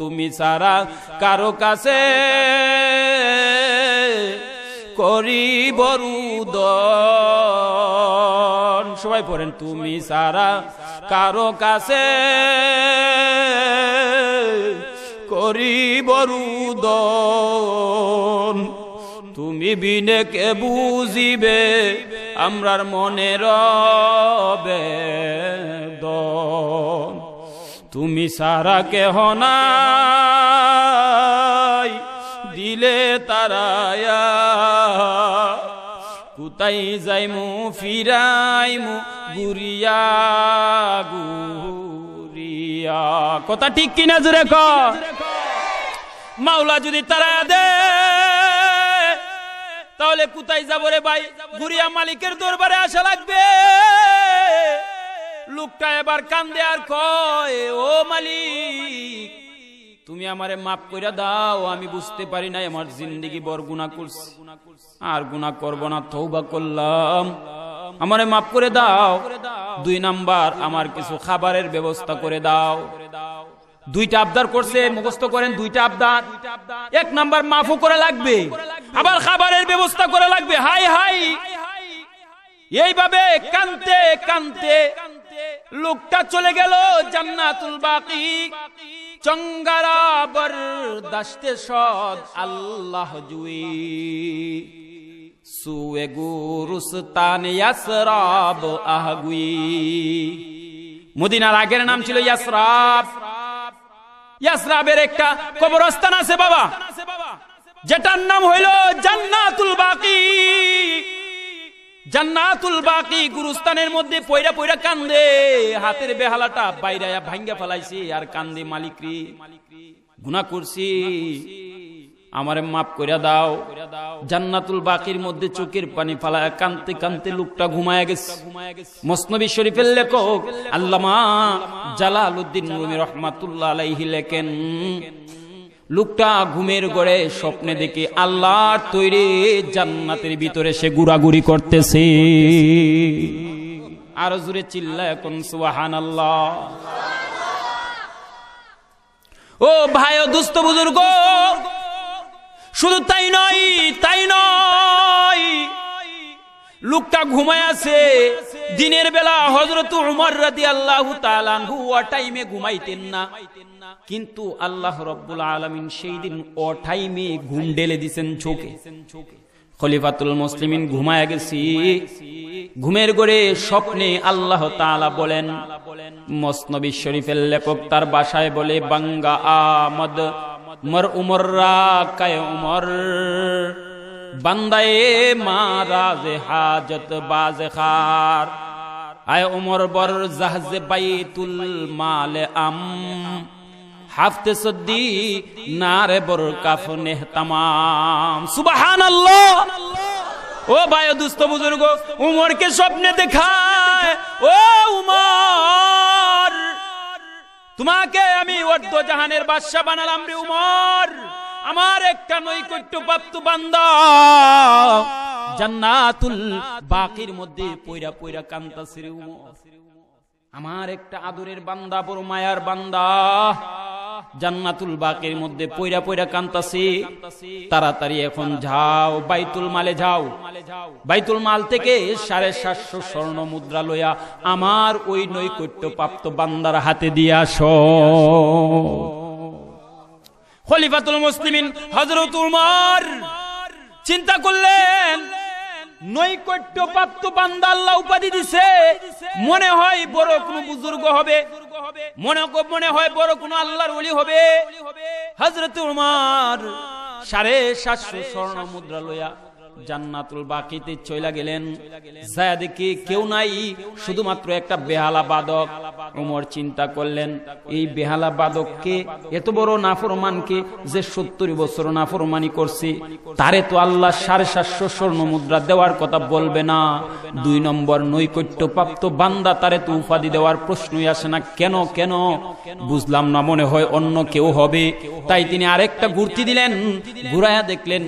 তুমি সারা কারো কাছে করি বরুদ সবাই পড়েন তুমি সারা কারো কাছে করি বরুদ তুমি বিনে কে বুঝিবে আমরার মনের তুমি সারা কে হনা দিলে তারায়া কুতাই যাইমু ফিরাইমু গুরিয়া গুরিয়া কথা ঠিক কিনা জুড়ে ক মাওলা যদি তারা দে তাহলে কোথায় যাবো রে ভাই গুরিয়া মালিকের দরবারে আসা লাগবে লোকটা এবার কান্দে আর কয় ও মালিক তুমি আমারে মাফ করে দাও আমি বুঝতে পারি নাই আমার জিন্দিগি বর গুণা করছি আর গুণা করব না তৌবা করলাম আমারে মাফ করে দাও দুই নাম্বার আমার কিছু খাবারের ব্যবস্থা করে দাও দুইটা আবদার করছে মুখস্থ করেন দুইটা আবদার এক নাম্বার মাফও করে লাগবে আবার খাবারের ব্যবস্থা করে লাগবে হাই হাই এইভাবে কান্তে কান্তে লোকটা চলে গেল জান্নাতুল বাকি চঙ্গারাবর দাস্তে সদ আল্লাহ জুই সুয়ে গুরুস্তান ইয়াসরাব আহগুই মদিনার আগের নাম ছিল ইয়াসরাব ইয়াসরাবের একটা কবরস্থান আছে বাবা যেটার নাম হইল জান্নাতুল বাকি জান্নাতুল বাকি গুরুস্থানের মধ্যে পয়রা পয়রা কান্দে হাতের বেহালাটা বাইরে ভাঙ্গা ফেলাইছি আর কান্দে মালিক রে গুনাহ করছি আমারে মাফ কইরা দাও জান্নাতুল বাকির মধ্যে চোখের পানি ফালা কানতে কানতে লোকটা ঘুমায় গেছে মসনবী শরীফের লেখক আল্লামা জালালউদ্দিন রুমি রহমাতুল্লাহ আলাইহি লেখেন লোকটা ঘুমের গড়ে স্বপ্নে দেখে আল্লাহর তৈরি জান্নাতের ভিতরে সে গুড়াগুড়ি করতেছে আরো জুড়ে চিল্লা এখন সুবাহান আল্লাহ ও ভাই ও দুস্থ বুজুর্গ শুধু তাই নয় তাই নয় লোকটা ঘুমায় আছে দিনের বেলা হজরত উমর রাদি আল্লাহ তালানহু ও টাইমে ঘুমাইতেন না কিন্তু আল্লাহ রব্বুল আলমিন সেই দিন ও টাইমে ঘুম ডেলে দিছেন চোখে খলিফাতুল মুসলিমিন ঘুমায় গেছি ঘুমের গড়ে স্বপ্নে আল্লাহ তালা বলেন মসনবী শরীফের লেখক তার বাসায় বলে বাঙ্গা আমদ মর উমর রা কায় উমর বান্দায়ে মারাজ হাজত খার আয় উমর বর জাহাজে বাইতুল মাল আম হাফতে সদ্দি নারে বর তাম তামাম আল্লাহ ও ভাই দুস্থ বুজুর্গ কে স্বপ্নে দেখায় ও উমর তোমাকে আমি অর্ধ জাহানের বাদশা বানালাম রে উমর আমার একটা নৈকট্য প্রাপ্ত বান্দ জান্নাতুল বাকির মধ্যে পয়রা পয়রা কান্তা রে আমার একটা আদরের বান্দা বড় মায়ার বান্দা জান্নাতুল বাকের মধ্যে পয়রা পয়রা কান্তাসি তাড়াতাড়ি এখন যাও বাইতুল মালে যাও বাইতুল মাল থেকে সাড়ে সাতশো স্বর্ণ মুদ্রা লইয়া আমার ওই নৈকট্য প্রাপ্ত বান্দার হাতে দিয়ে আস খলিফাতুল মুসলিমিন হজরত উমার চিন্তা করলেন নৈকট্য প্রাপ্ত বান্দা আল্লাহ উপাধি দিছে মনে হয় বড় কোনো বুজুর্গ হবে মনে মনে হয় বড় কোনো আল্লাহর ওলি হবে হজরত উমার সাড়ে সাতশো স্বর্ণ মুদ্রা লইয়া জান্নাতুল বাকিতে চইলা গেলেন যায় কেউ নাই শুধুমাত্র একটা বেহালা বাদক উমর চিন্তা করলেন এই বেহালা বাদককে এত বড় নাফরমানকে যে সত্তর বছর নাফরমানি করছে তারে তো আল্লাহ সাড়ে সাতশো স্বর্ণ মুদ্রা দেওয়ার কথা বলবে না দুই নম্বর নৈকট্য প্রাপ্ত বান্দা তারে তো উপাধি দেওয়ার প্রশ্নই আসে না কেন কেন বুঝলাম না মনে হয় অন্য কেউ হবে তাই তিনি আরেকটা গুরতি দিলেন ঘুরাইয়া দেখলেন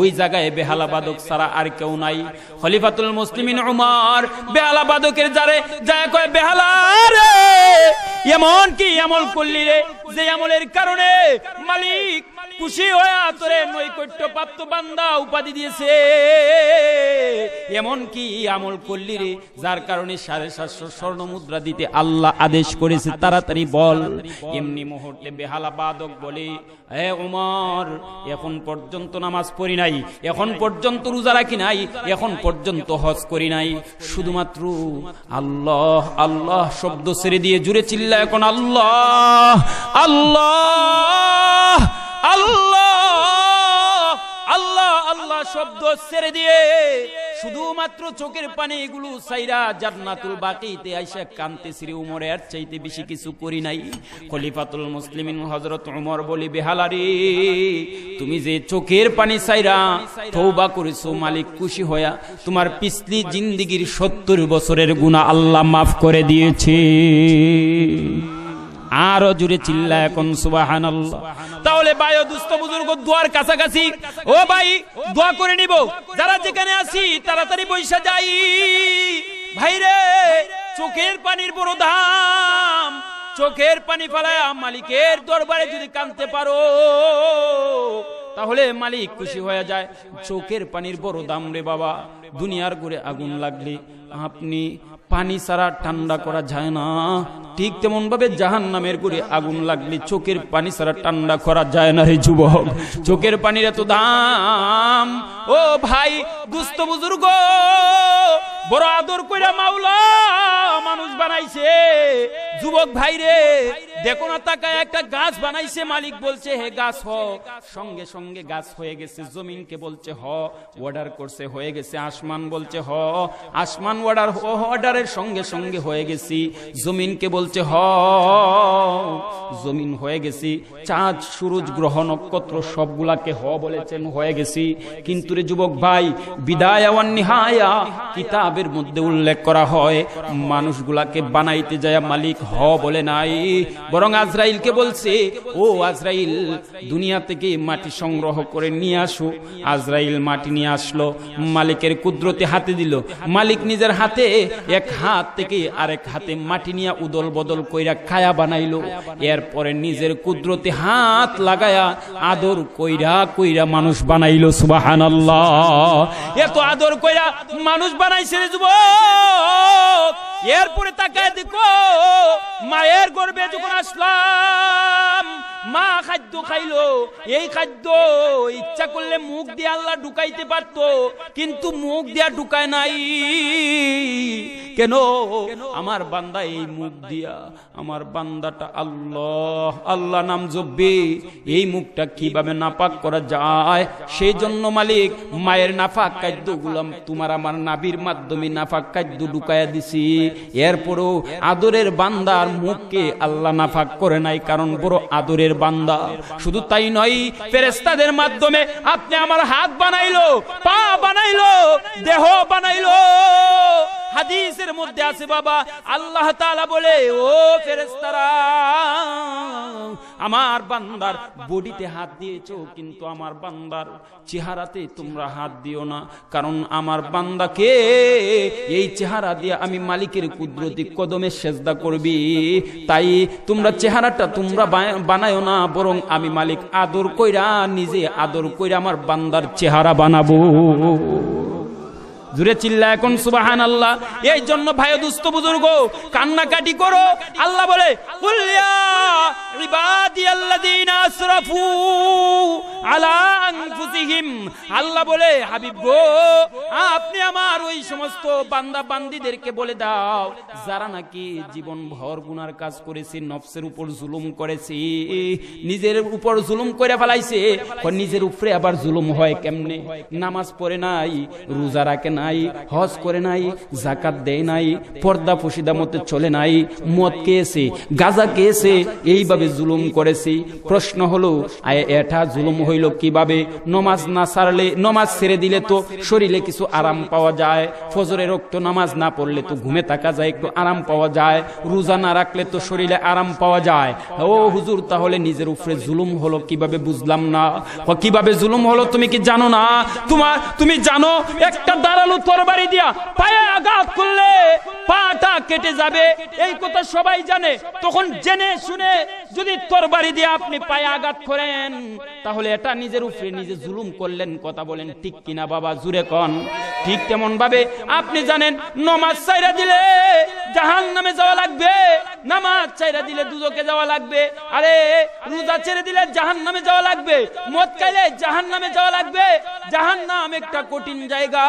ওই জায়গায় বেহালা বাদক বাদক সারা আর কেউ নাই খলিফাতুল মুসলিমিন উমার বেহালা বাদকের যারে যা কয় বেহালা রে এমন কি আমল করলি রে যে আমলের কারণে মালিক খুশি হয়ে তোরে নৈকট্য প্রাপ্ত বান্দা উপাধি দিয়েছে এমন কি আমল করলি রে যার কারণে সাড়ে সাতশো স্বর্ণ মুদ্রা দিতে আল্লাহ আদেশ করেছে তাড়াতাড়ি বল এমনি মুহূর্তে বেহালা বাদক বলে হে ওমর এখন পর্যন্ত নামাজ পড়ি নাই এখন পর্যন্ত রোজা রাখি নাই এখন পর্যন্ত হজ করি নাই শুধুমাত্র আল্লাহ আল্লাহ শব্দ ছেড়ে দিয়ে জুড়ে চিল্লা এখন আল্লাহ আল্লাহ আল্লাহ আল্লাহ আল্লাহ শব্দ ছেড়ে দিয়ে শুধুমাত্র চোখের পানি এগুলো সাইরা জান্নাতুল বাকিতে আইসা কান্তে শ্রী উমরে আর চাইতে বেশি কিছু করি নাই খলিফাতুল মুসলিমিন হজরত উমর বলি বেহালারি তুমি যে চোখের পানি সাইরা তৌবা করেছো মালিক খুশি হয়া তোমার পিছলি জিন্দগির সত্তর বছরের গুণা আল্লাহ মাফ করে দিয়েছে আরো জুড়ে চিল্লা এখন সুবাহান তাহলে বায়ো দুস্থ বুজুর্গ দোয়ার কাছাকাছি ও ভাই দোয়া করে নিব যারা যেখানে আসি তাড়াতাড়ি বৈশা যাই ভাইরে চোখের পানির বড় দাম চোখের পানি ফেলায় মালিকের দরবারে যদি কানতে পারো তাহলে মালিক খুশি হয়ে যায় চোখের পানির বড় দাম রে বাবা দুনিয়ার ঘুরে আগুন লাগলে আপনি পানি ছাড়া ঠান্ডা করা যায় না ঠিক তেমন ভাবে জাহান নামের করে আগুন লাগলে চোখের পানি সারা ঠান্ডা করা যায় না রে যুবক চোখের পানির এত দাম ও ভাই দুস্থ বুজুর্গ বড় আদর করে মাওলা মানুষ বানাইছে যুবক ভাই রে দেখো না তাকায় একটা গাছ বানাইছে মালিক বলছে হে গাছ হ সঙ্গে সঙ্গে গাছ হয়ে গেছে জমিনকে বলছে হ অর্ডার করছে হয়ে গেছে আসমান বলছে হ আসমান অর্ডার অর্ডারের সঙ্গে সঙ্গে হয়ে গেছি জমিনকে বল বলছে হ জমিন হয়ে গেছি চাঁদ সুরজ গ্রহ নক্ষত্র সবগুলাকে হ বলেছেন হয়ে গেছি কিন্তু রে যুবক ভাই বিদায় নিহায়া কিতাবের মধ্যে উল্লেখ করা হয় মানুষগুলাকে বানাইতে যায় মালিক হ বলে নাই বরং আজরাইলকে বলছে ও আজরাইল দুনিয়া থেকে মাটি সংগ্রহ করে নিয়ে আসো আজরাইল মাটি নিয়ে আসলো মালিকের কুদরতে হাতে দিল মালিক নিজের হাতে এক হাত থেকে আরেক হাতে মাটি নিয়ে উদল বদল কইরা খায়া বানাইল এরপরে নিজের কুদরতে হাত লাগায়া আদর কইরা কইরা মানুষ বানাইল সুবাহান এত আদর কইরা মানুষ বানাইছে যুব এরপরে তাকায় দেখো মায়ের গর্বে যখন আসলাম মা খাদ্য খাইলো এই খাদ্য ইচ্ছা করলে মুখ দিয়ে আল্লাহ ঢুকাইতে পারত কিন্তু মুখ দিয়া ঢুকায় নাই কেন আমার বান্দা এই মুখ দিয়ে দিয়া আমার বান্দাটা আল্লাহ আল্লাহ নাম জব্বে এই মুখটা কিভাবে নাপাক করা যায় সেই জন্য মালিক মায়ের নাফা খাদ্য গুলাম তোমার আমার নাবির মাধ্যমে নাফা খাদ্য ঢুকাইয়া দিছি এরপরও আদরের বান্দার মুখকে আল্লাহ নাফাক করে নাই কারণ বড় আদরের বান্দা শুধু তাই নয় ফেরেস্তাদের মাধ্যমে আপনি আমার হাত বানাইলো পা বানাইলো দেহ বানাইলো হাদিসের মধ্যে আছে বাবা আল্লাহ তাআলা বলে ও ফেরেস্তারা আমার বান্দার বডিতে হাত দিয়েছ কিন্তু আমার বান্দার চেহারাতে তোমরা হাত দিও না কারণ আমার বান্দাকে এই চেহারা দিয়ে আমি মালিকের কুদরতি কদমে সেজদা করবি তাই তোমরা চেহারাটা তোমরা বানায় না বরং আমি মালিক আদর কইরা নিজে আদর কইরা আমার বান্দার চেহারা বানাবো জুড়ে চিল্লা এখন সুবাহান আল্লাহ এই জন্য ভাই দুস্থ বুজুর্গ কান্নাকাটি করো আল্লাহ বলে আল্লাহ বলে হাবিব গো আপনি আমার ওই সমস্ত বান্দা বান্দিদেরকে বলে দাও যারা নাকি জীবন ভর গুনার কাজ করেছে নফসের উপর জুলুম করেছে নিজের উপর জুলুম করে ফেলাইছে নিজের উপরে আবার জুলুম হয় কেমনে নামাজ পড়ে নাই রোজা রাখে না নাই হজ করে নাই জাকাত দেয় নাই পর্দা ফসিদা মতে চলে নাই মদ কেছে গাজা কেছে এইভাবে জুলুম করেছি প্রশ্ন হলো এটা জুলুম হইল কিভাবে নমাজ না সারলে নমাজ ছেড়ে দিলে তো শরীরে কিছু আরাম পাওয়া যায় ফজরের রক্ত নামাজ না পড়লে তো ঘুমে থাকা যায় একটু আরাম পাওয়া যায় রোজা না রাখলে তো শরীরে আরাম পাওয়া যায় ও হুজুর তাহলে নিজের উপরে জুলুম হলো কিভাবে বুঝলাম না কিভাবে জুলুম হলো তুমি কি জানো না তোমার তুমি জানো একটা দাঁড়ালো তরবারি দিয়া পায়ে আঘাত করলে পাটা কেটে যাবে এই কথা সবাই জানে তখন জেনে শুনে যদি তরবারি দিয়ে আপনি পায়ে আঘাত করেন তাহলে এটা নিজের উপরে নিজে জুলুম করলেন কথা বলেন ঠিক কিনা বাবা জুরে কন ঠিক তেমন ভাবে আপনি জানেন নমাজ চাইরা দিলে জাহান নামে যাওয়া লাগবে নামাজ চাইরা দিলে দুজকে যাওয়া লাগবে আরে রোজা ছেড়ে দিলে জাহান নামে যাওয়া লাগবে মদ খাইলে জাহান নামে যাওয়া লাগবে জাহান নাম একটা কঠিন জায়গা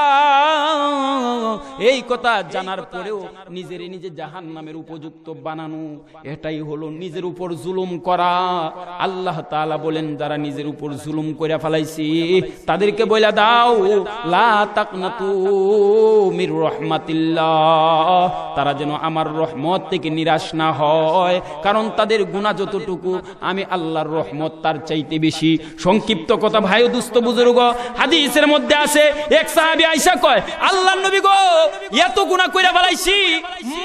এই কথা জানার পরেও নিজের নিজে জাহান নামের উপযুক্ত বানানো এটাই হলো নিজের উপর জুলুম করা আল্লাহ তালা বলেন যারা নিজের উপর জুলুম করে ফেলাইছি তাদেরকে বলে দাও মির রহমাতিল্লাহ তারা যেন আমার রহমত থেকে নিরাশ না হয় কারণ তাদের গুণা যতটুকু আমি আল্লাহর রহমত তার চাইতে বেশি সংক্ষিপ্ত কথা ভাই দুস্থ বুজুর্গ হাদিসের মধ্যে আছে এক সাহাবি আইসা কয় আল্লাহ নবী গো এত গুণা কইরা ফেলাইছি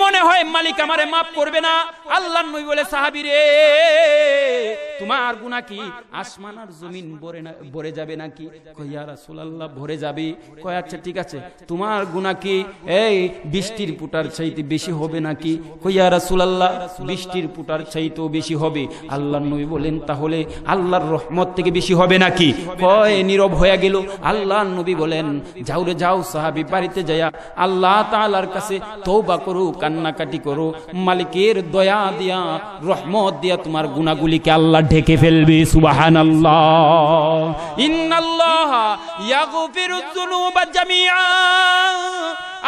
মনে হয় মালিক আমারে মাপ করবে না আল্লাহ নবী বলে সাহাবি রে তোমার গুণা কি আসমান আর জমিন ভরে না ভরে যাবে নাকি কইয়া রাসূলুল্লাহ ভরে যাবে কয় আচ্ছা ঠিক আছে তোমার গুণা কি এই বৃষ্টির পুটার চাইতে বেশি হবে নাকি কইয়া রাসূলুল্লাহ বৃষ্টির পুটার চাইতেও বেশি হবে আল্লাহ নবী বলেন তাহলে আল্লাহর রহমত থেকে বেশি হবে নাকি কয় নীরব হয়ে গেল আল্লাহ নবী বলেন যাও রে যাও সাহাবি বাড়িতে যাইয়া আল্লাহ তালার কাছে তৌবা করু কান্নাকাটি করো মালিকের দয়া দিয়া রহমত দিয়া তোমার গুণাগুলিকে আল্লাহ ঢেকে ফেলবে সুবাহান আল্লাহ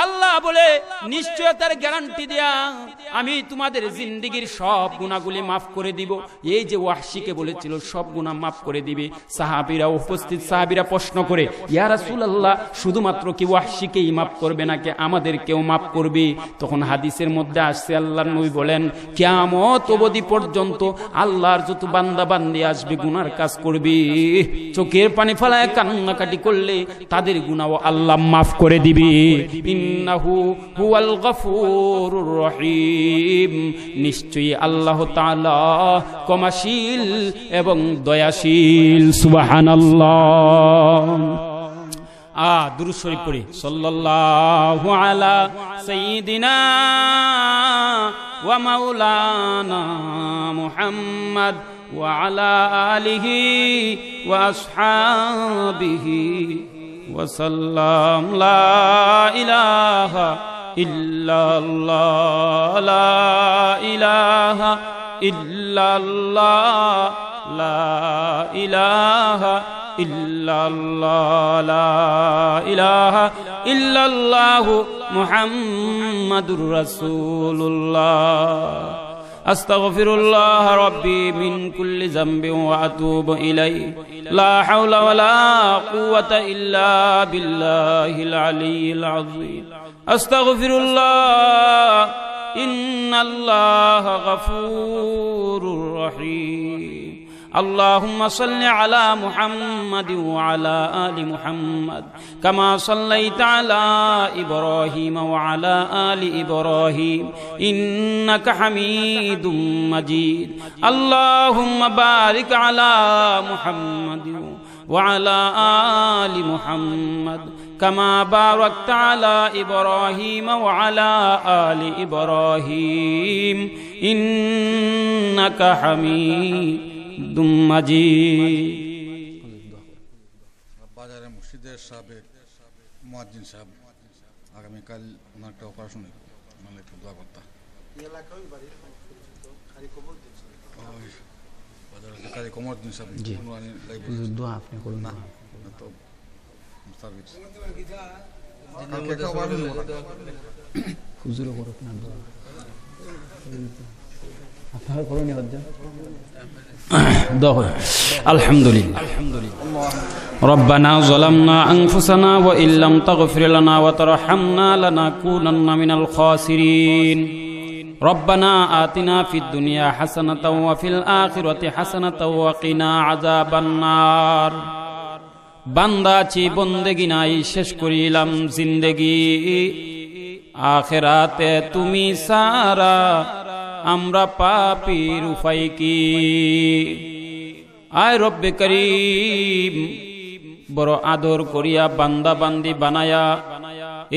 আল্লাহ বলে নিশ্চয়তার গ্যারান্টি দিয়া আমি তোমাদের জিন্দিগির সব গুণাগুলি মাফ করে দিব এই যে ওয়াহশিকে বলেছিল সব গুণা মাফ করে দিবে সাহাবিরা উপস্থিত সাহাবিরা প্রশ্ন করে ইয়া রাসূলুল্লাহ শুধুমাত্র কি ওয়াহশিকেই মাফ করবে নাকি আমাদেরকেও মাফ করবে তখন হাদিসের মধ্যে আসছে আল্লাহর নবী বলেন কিয়ামত অবধি পর্যন্ত আল্লাহর যত বান্দা বান্দি আসবে গুনার কাজ করবে চোখের পানি ফেলায় কান্নাকাটি করলে তাদের গুণাও আল্লাহ মাফ করে দিবে ইন্নাহু হুয়াল গাফুরুর রহিম রহিম নিশ্চয়ই আল্লাহ কমাশীল এবং দয়াশীল সুবাহান আ দুরু পড়ি সাল্লাল্লাহু আলা সাইয়্যিদিনা ওয়া মাওলানা ইলাহা إلا الله لا إله إلا الله لا إله إلا الله لا إله إلا الله محمد رسول الله أستغفر الله ربي من كل ذنب وأتوب إليه لا حول ولا قوة إلا بالله العلي العظيم أستغفر الله إن الله غفور رحيم اللهم صل على محمد وعلى آل محمد كما صليت على إبراهيم وعلى آل إبراهيم إنك حميد مجيد اللهم بارك على محمد وعلى آل محمد كما باركت على إبراهيم وعلى آل إبراهيم إنك حميد مجيد মসজিদের সাবেক মোয়াজ্জিন সাহেব আগামীকাল ওনার একটা অপারেশন মানে একটু দোয়া করতা কারি কোমর দিন সাহেব দোয়া আপনি করুন না الحمد لله ربنا ظلمنا أنفسنا وإن لم تغفر لنا وترحمنا لنكونن من الخاسرين ربنا آتنا في الدنيا حسنة وفي الآخرة حسنة وقنا عذاب النار বান্দাছি বন্দেগি নাই শেষ করিলাম জিন্দেগি আখেরাতে তুমি সারা আমরা পাপির উপায় কি আয় রব্বে করিম বড় আদর করিয়া বান্দা বান্দি বানায়া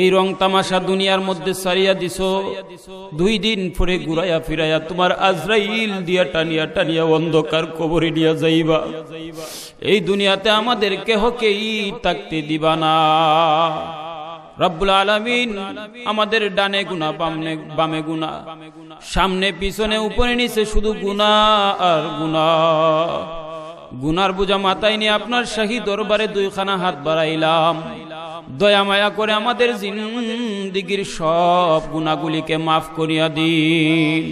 এই রং তামাশা দুনিয়ার মধ্যে সারিয়া দিস দুই দিন পরে ঘুরাইয়া ফিরাইয়া তোমার আজরাইল দিয়া টানিয়া টানিয়া অন্ধকার কবরে দিয়া যাইবা এই দুনিয়াতে আমাদের কেই থাকতে দিবা না রব্বুল আলমিন আমাদের ডানে গুনা বামনে বামে গুনা সামনে পিছনে উপরে নিছে শুধু গুনা আর গুনা গুনার বোঝা মাথায় নিয়ে আপনার শাহী দরবারে দুইখানা হাত বাড়াইলাম দয়া মায়া করে আমাদের জিন্দিগির সব গুণাগুলিকে মাফ করিয়া দিন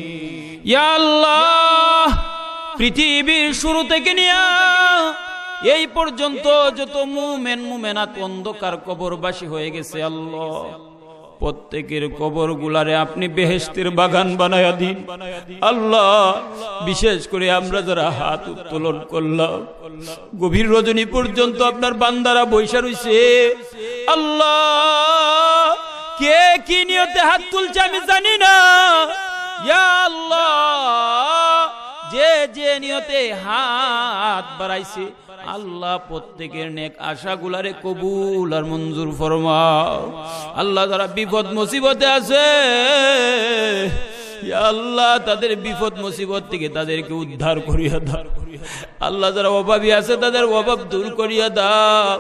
আল্লাহ পৃথিবীর শুরু থেকে নিয়া এই পর্যন্ত যত মুমেন মুমেনাত অন্ধকার কবরবাসী হয়ে গেছে আল্লাহ প্রত্যেকের কবর গুলারে আপনি বেহেস্তের বাগান বানায়া দিন আল্লাহ বিশেষ করে আমরা যারা হাত উত্তোলন করলাম গভীর রজনী পর্যন্ত আপনার বান্দারা বৈশা রয়েছে আল্লাহ কে কি নিয়তে হাত তুলছে আমি জানি না আল্লাহ যে যে নিয়তে হাত বাড়াইছে আল্লাহ প্রত্যেকের নেক গুলারে কবুল আর মঞ্জুর ফরমাও আল্লাহ যারা বিপদ মুসিবতে আছে আল্লাহ তাদের বিপদ মুসিবত থেকে তাদেরকে উদ্ধার করিয়া দাও আল্লাহ যারা অভাবী আছে তাদের অভাব দূর করিয়া দাও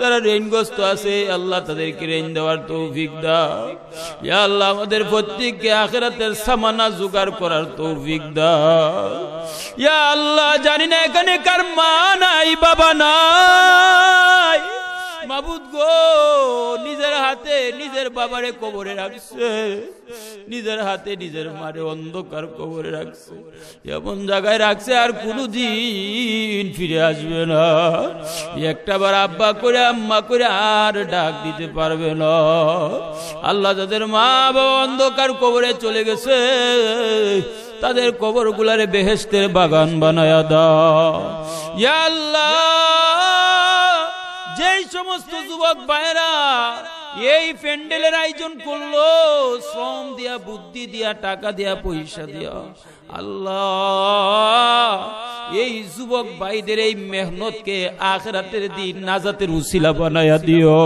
যারা ঋণগ্রস্ত আছে আল্লাহ তাদেরকে ঋণ দেওয়ার তৌফিক দাও ইয়া আল্লাহ আমাদের প্রত্যেককে আখেরাতের সামানা জোগাড় করার তৌফিক দাও ইয়া আল্লাহ জানি না এখানে কার মা নাই বাবা নাই মাবুদ গো নিজের হাতে নিজের বাবারে কবরে রাখছে নিজের হাতে নিজের মারে অন্ধকার কবরে রাখছে এমন জায়গায় রাখছে আর কোনো দিন ফিরে আসবে না একটা বার আব্বা করে আম্মা করে আর ডাক দিতে পারবে না আল্লাহ যাদের মা বাবা অন্ধকার কবরে চলে গেছে তাদের কবর গুলারে বেহেস্তের বাগান বানায় দাও আল্লাহ যেই সমস্ত যুবক ভাইরা এই প্যান্ডেলের আয়োজন করলো শ্রম দিয়া বুদ্ধি দিয়া টাকা দিয়া পয়সা দিয়া আল্লাহ এই যুবক বাইদের এই মেহনত কে আখরাতের দিন নাজাতের উশিলা বানায়া দিও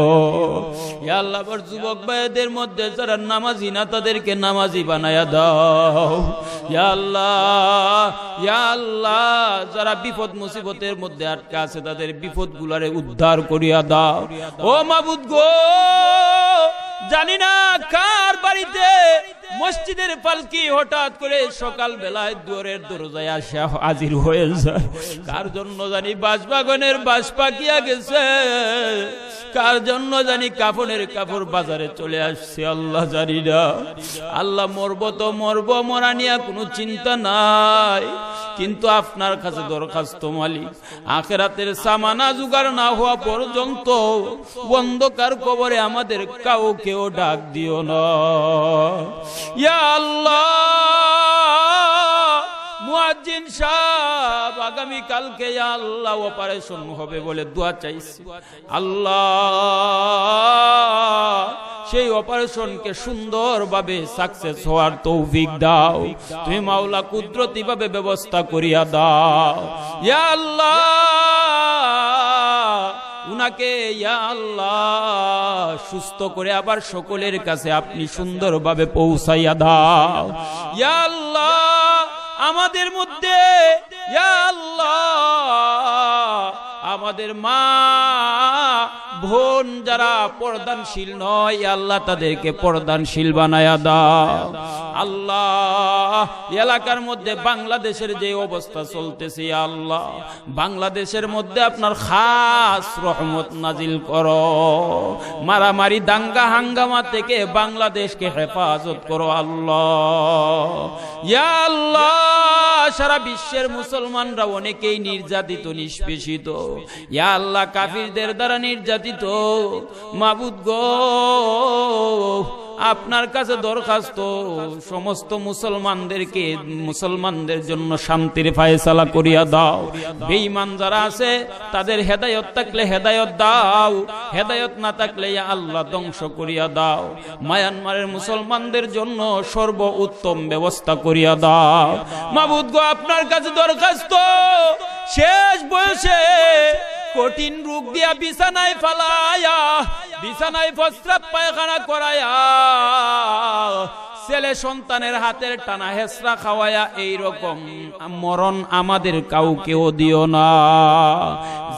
আল্লাহর যুবক বাইদের মধ্যে যারা নামাজি না তাদেরকে নামাজি বানায়া দাও আল্লাহ আল্লাহ যারা বিপদ মুসিবতের মধ্যে আটকা আছে তাদের বিপদ গুলারে উদ্ধার করিয়া দাও ও মাবুদ গো জানি না কার বাড়িতে মসজিদের পালকি হঠাৎ করে সকাল বেলা বেলায় দোরের দরজায় আসা হাজির হয়ে যায় কার জন্য জানি বাসবাগনের বাস পাকিয়া গেছে কার জন্য জানি কাপড়ের কাপড় বাজারে চলে আসছে আল্লাহ জানি না আল্লাহ মরব তো মরব মরা নিয়ে কোনো চিন্তা নাই কিন্তু আপনার কাছে দরখাস্ত মালিক আখেরাতের সামানা জোগাড় না হওয়া পর্যন্ত অন্ধকার কবরে আমাদের কাউকেও ডাক দিও না ইয়া আল্লাহ মুয়াজ্জিন সাহেব আগামী কালকে আল্লাহ অপারেশন হবে বলে দোয়া চাইছি আল্লাহ সেই অপারেশনকে সুন্দরভাবে সাকসেস হওয়ার তৌফিক দাও তুমি মাওলা কুদরতিভাবে ব্যবস্থা করিয়া দাও ইয়া আল্লাহ উনাকে ইয়া আল্লাহ সুস্থ করে আবার সকলের কাছে আপনি সুন্দরভাবে পৌঁছাইয়া দাও ইয়া আল্লাহ আমাদের মধ্যে আল্লাহ আমাদের মা বোন যারা পর্দানশীল নয় আল্লাহ তাদেরকে পর্দানশীল বানায়া দাও আল্লাহ এলাকার মধ্যে বাংলাদেশের যে অবস্থা চলতেছে আল্লাহ বাংলাদেশের মধ্যে আপনার খাস রহমত নাজিল কর মারামারি দাঙ্গা হাঙ্গামা থেকে বাংলাদেশকে হেফাজত করো আল্লাহ আল্লাহ সারা বিশ্বের মুসলমানরা অনেকেই নির্যাতিত নিষ্পেষিত ইয়া আল্লাহ কাফিরদের দ্বারা নির্যাতিত মাবুদ গো আপনার কাছে দরখাস্ত সমস্ত মুসলমানদেরকে মুসলমানদের জন্য শান্তির ফায়সালা করিয়া দাও বেঈমান যারা আছে তাদের হেদায়ত থাকলে হেদায়ত দাও হেদায়ত না থাকলে আল্লাহ ধ্বংস করিয়া দাও মায়ানমারের মুসলমানদের জন্য সর্ব উত্তম ব্যবস্থা করিয়া দাও মাবুদ গো আপনার কাছে দরখাস্ত শেষ বয়সে কঠিন রোগ দিয়া বিছানায় ফালায়া বিছানায় ফসরাত পায়খানা করায়া ছেলে সন্তানের হাতের টানা হেসরা খাওয়ায়া এই রকম মরণ আমাদের কাউকেও দিও না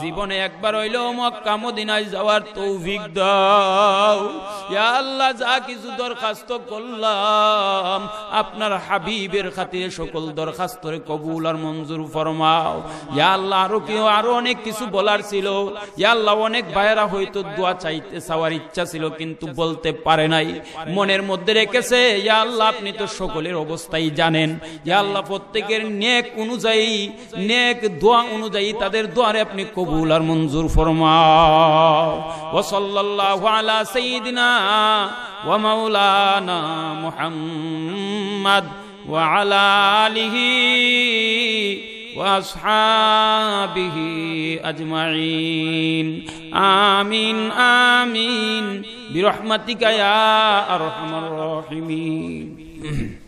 জীবনে একবার হইলেও মক্কা মদিনায় যাওয়ার তৌফিক দাও ইয়া আল্লাহ যা কিছু দরখাস্ত করলাম আপনার হাবিবের খাতিরে সকল দরখাস্তের কবুল আর মঞ্জুর ফরমাও ইয়া আল্লাহ আরো কেউ আরো অনেক কিছু বলার ছিল ইয়া আল্লাহ অনেক ভাইয়েরা হয়তো দোয়া চাইতে চাওয়ার ইচ্ছা ছিল কিন্তু বলতে পারে নাই মনের মধ্যে রেখেছে ইয়া আল্লাহ আপনি তো সকলের অবস্থাই জানেন যে আল্লাহ প্রত্যেকের নেক অনুযায়ী নেক দোয়া অনুযায়ী তাদের দোয়ারে আপনি কবুল আর মঞ্জুর ফরমাও ও সাল্লাল্লাহু আলা সাইয়্যিদিনা ওয়া মাওলানা মুহাম্মদ ওয়া আলা আলিহি واصحابه اجمعين امين امين برحمتك يا ارحم الراحمين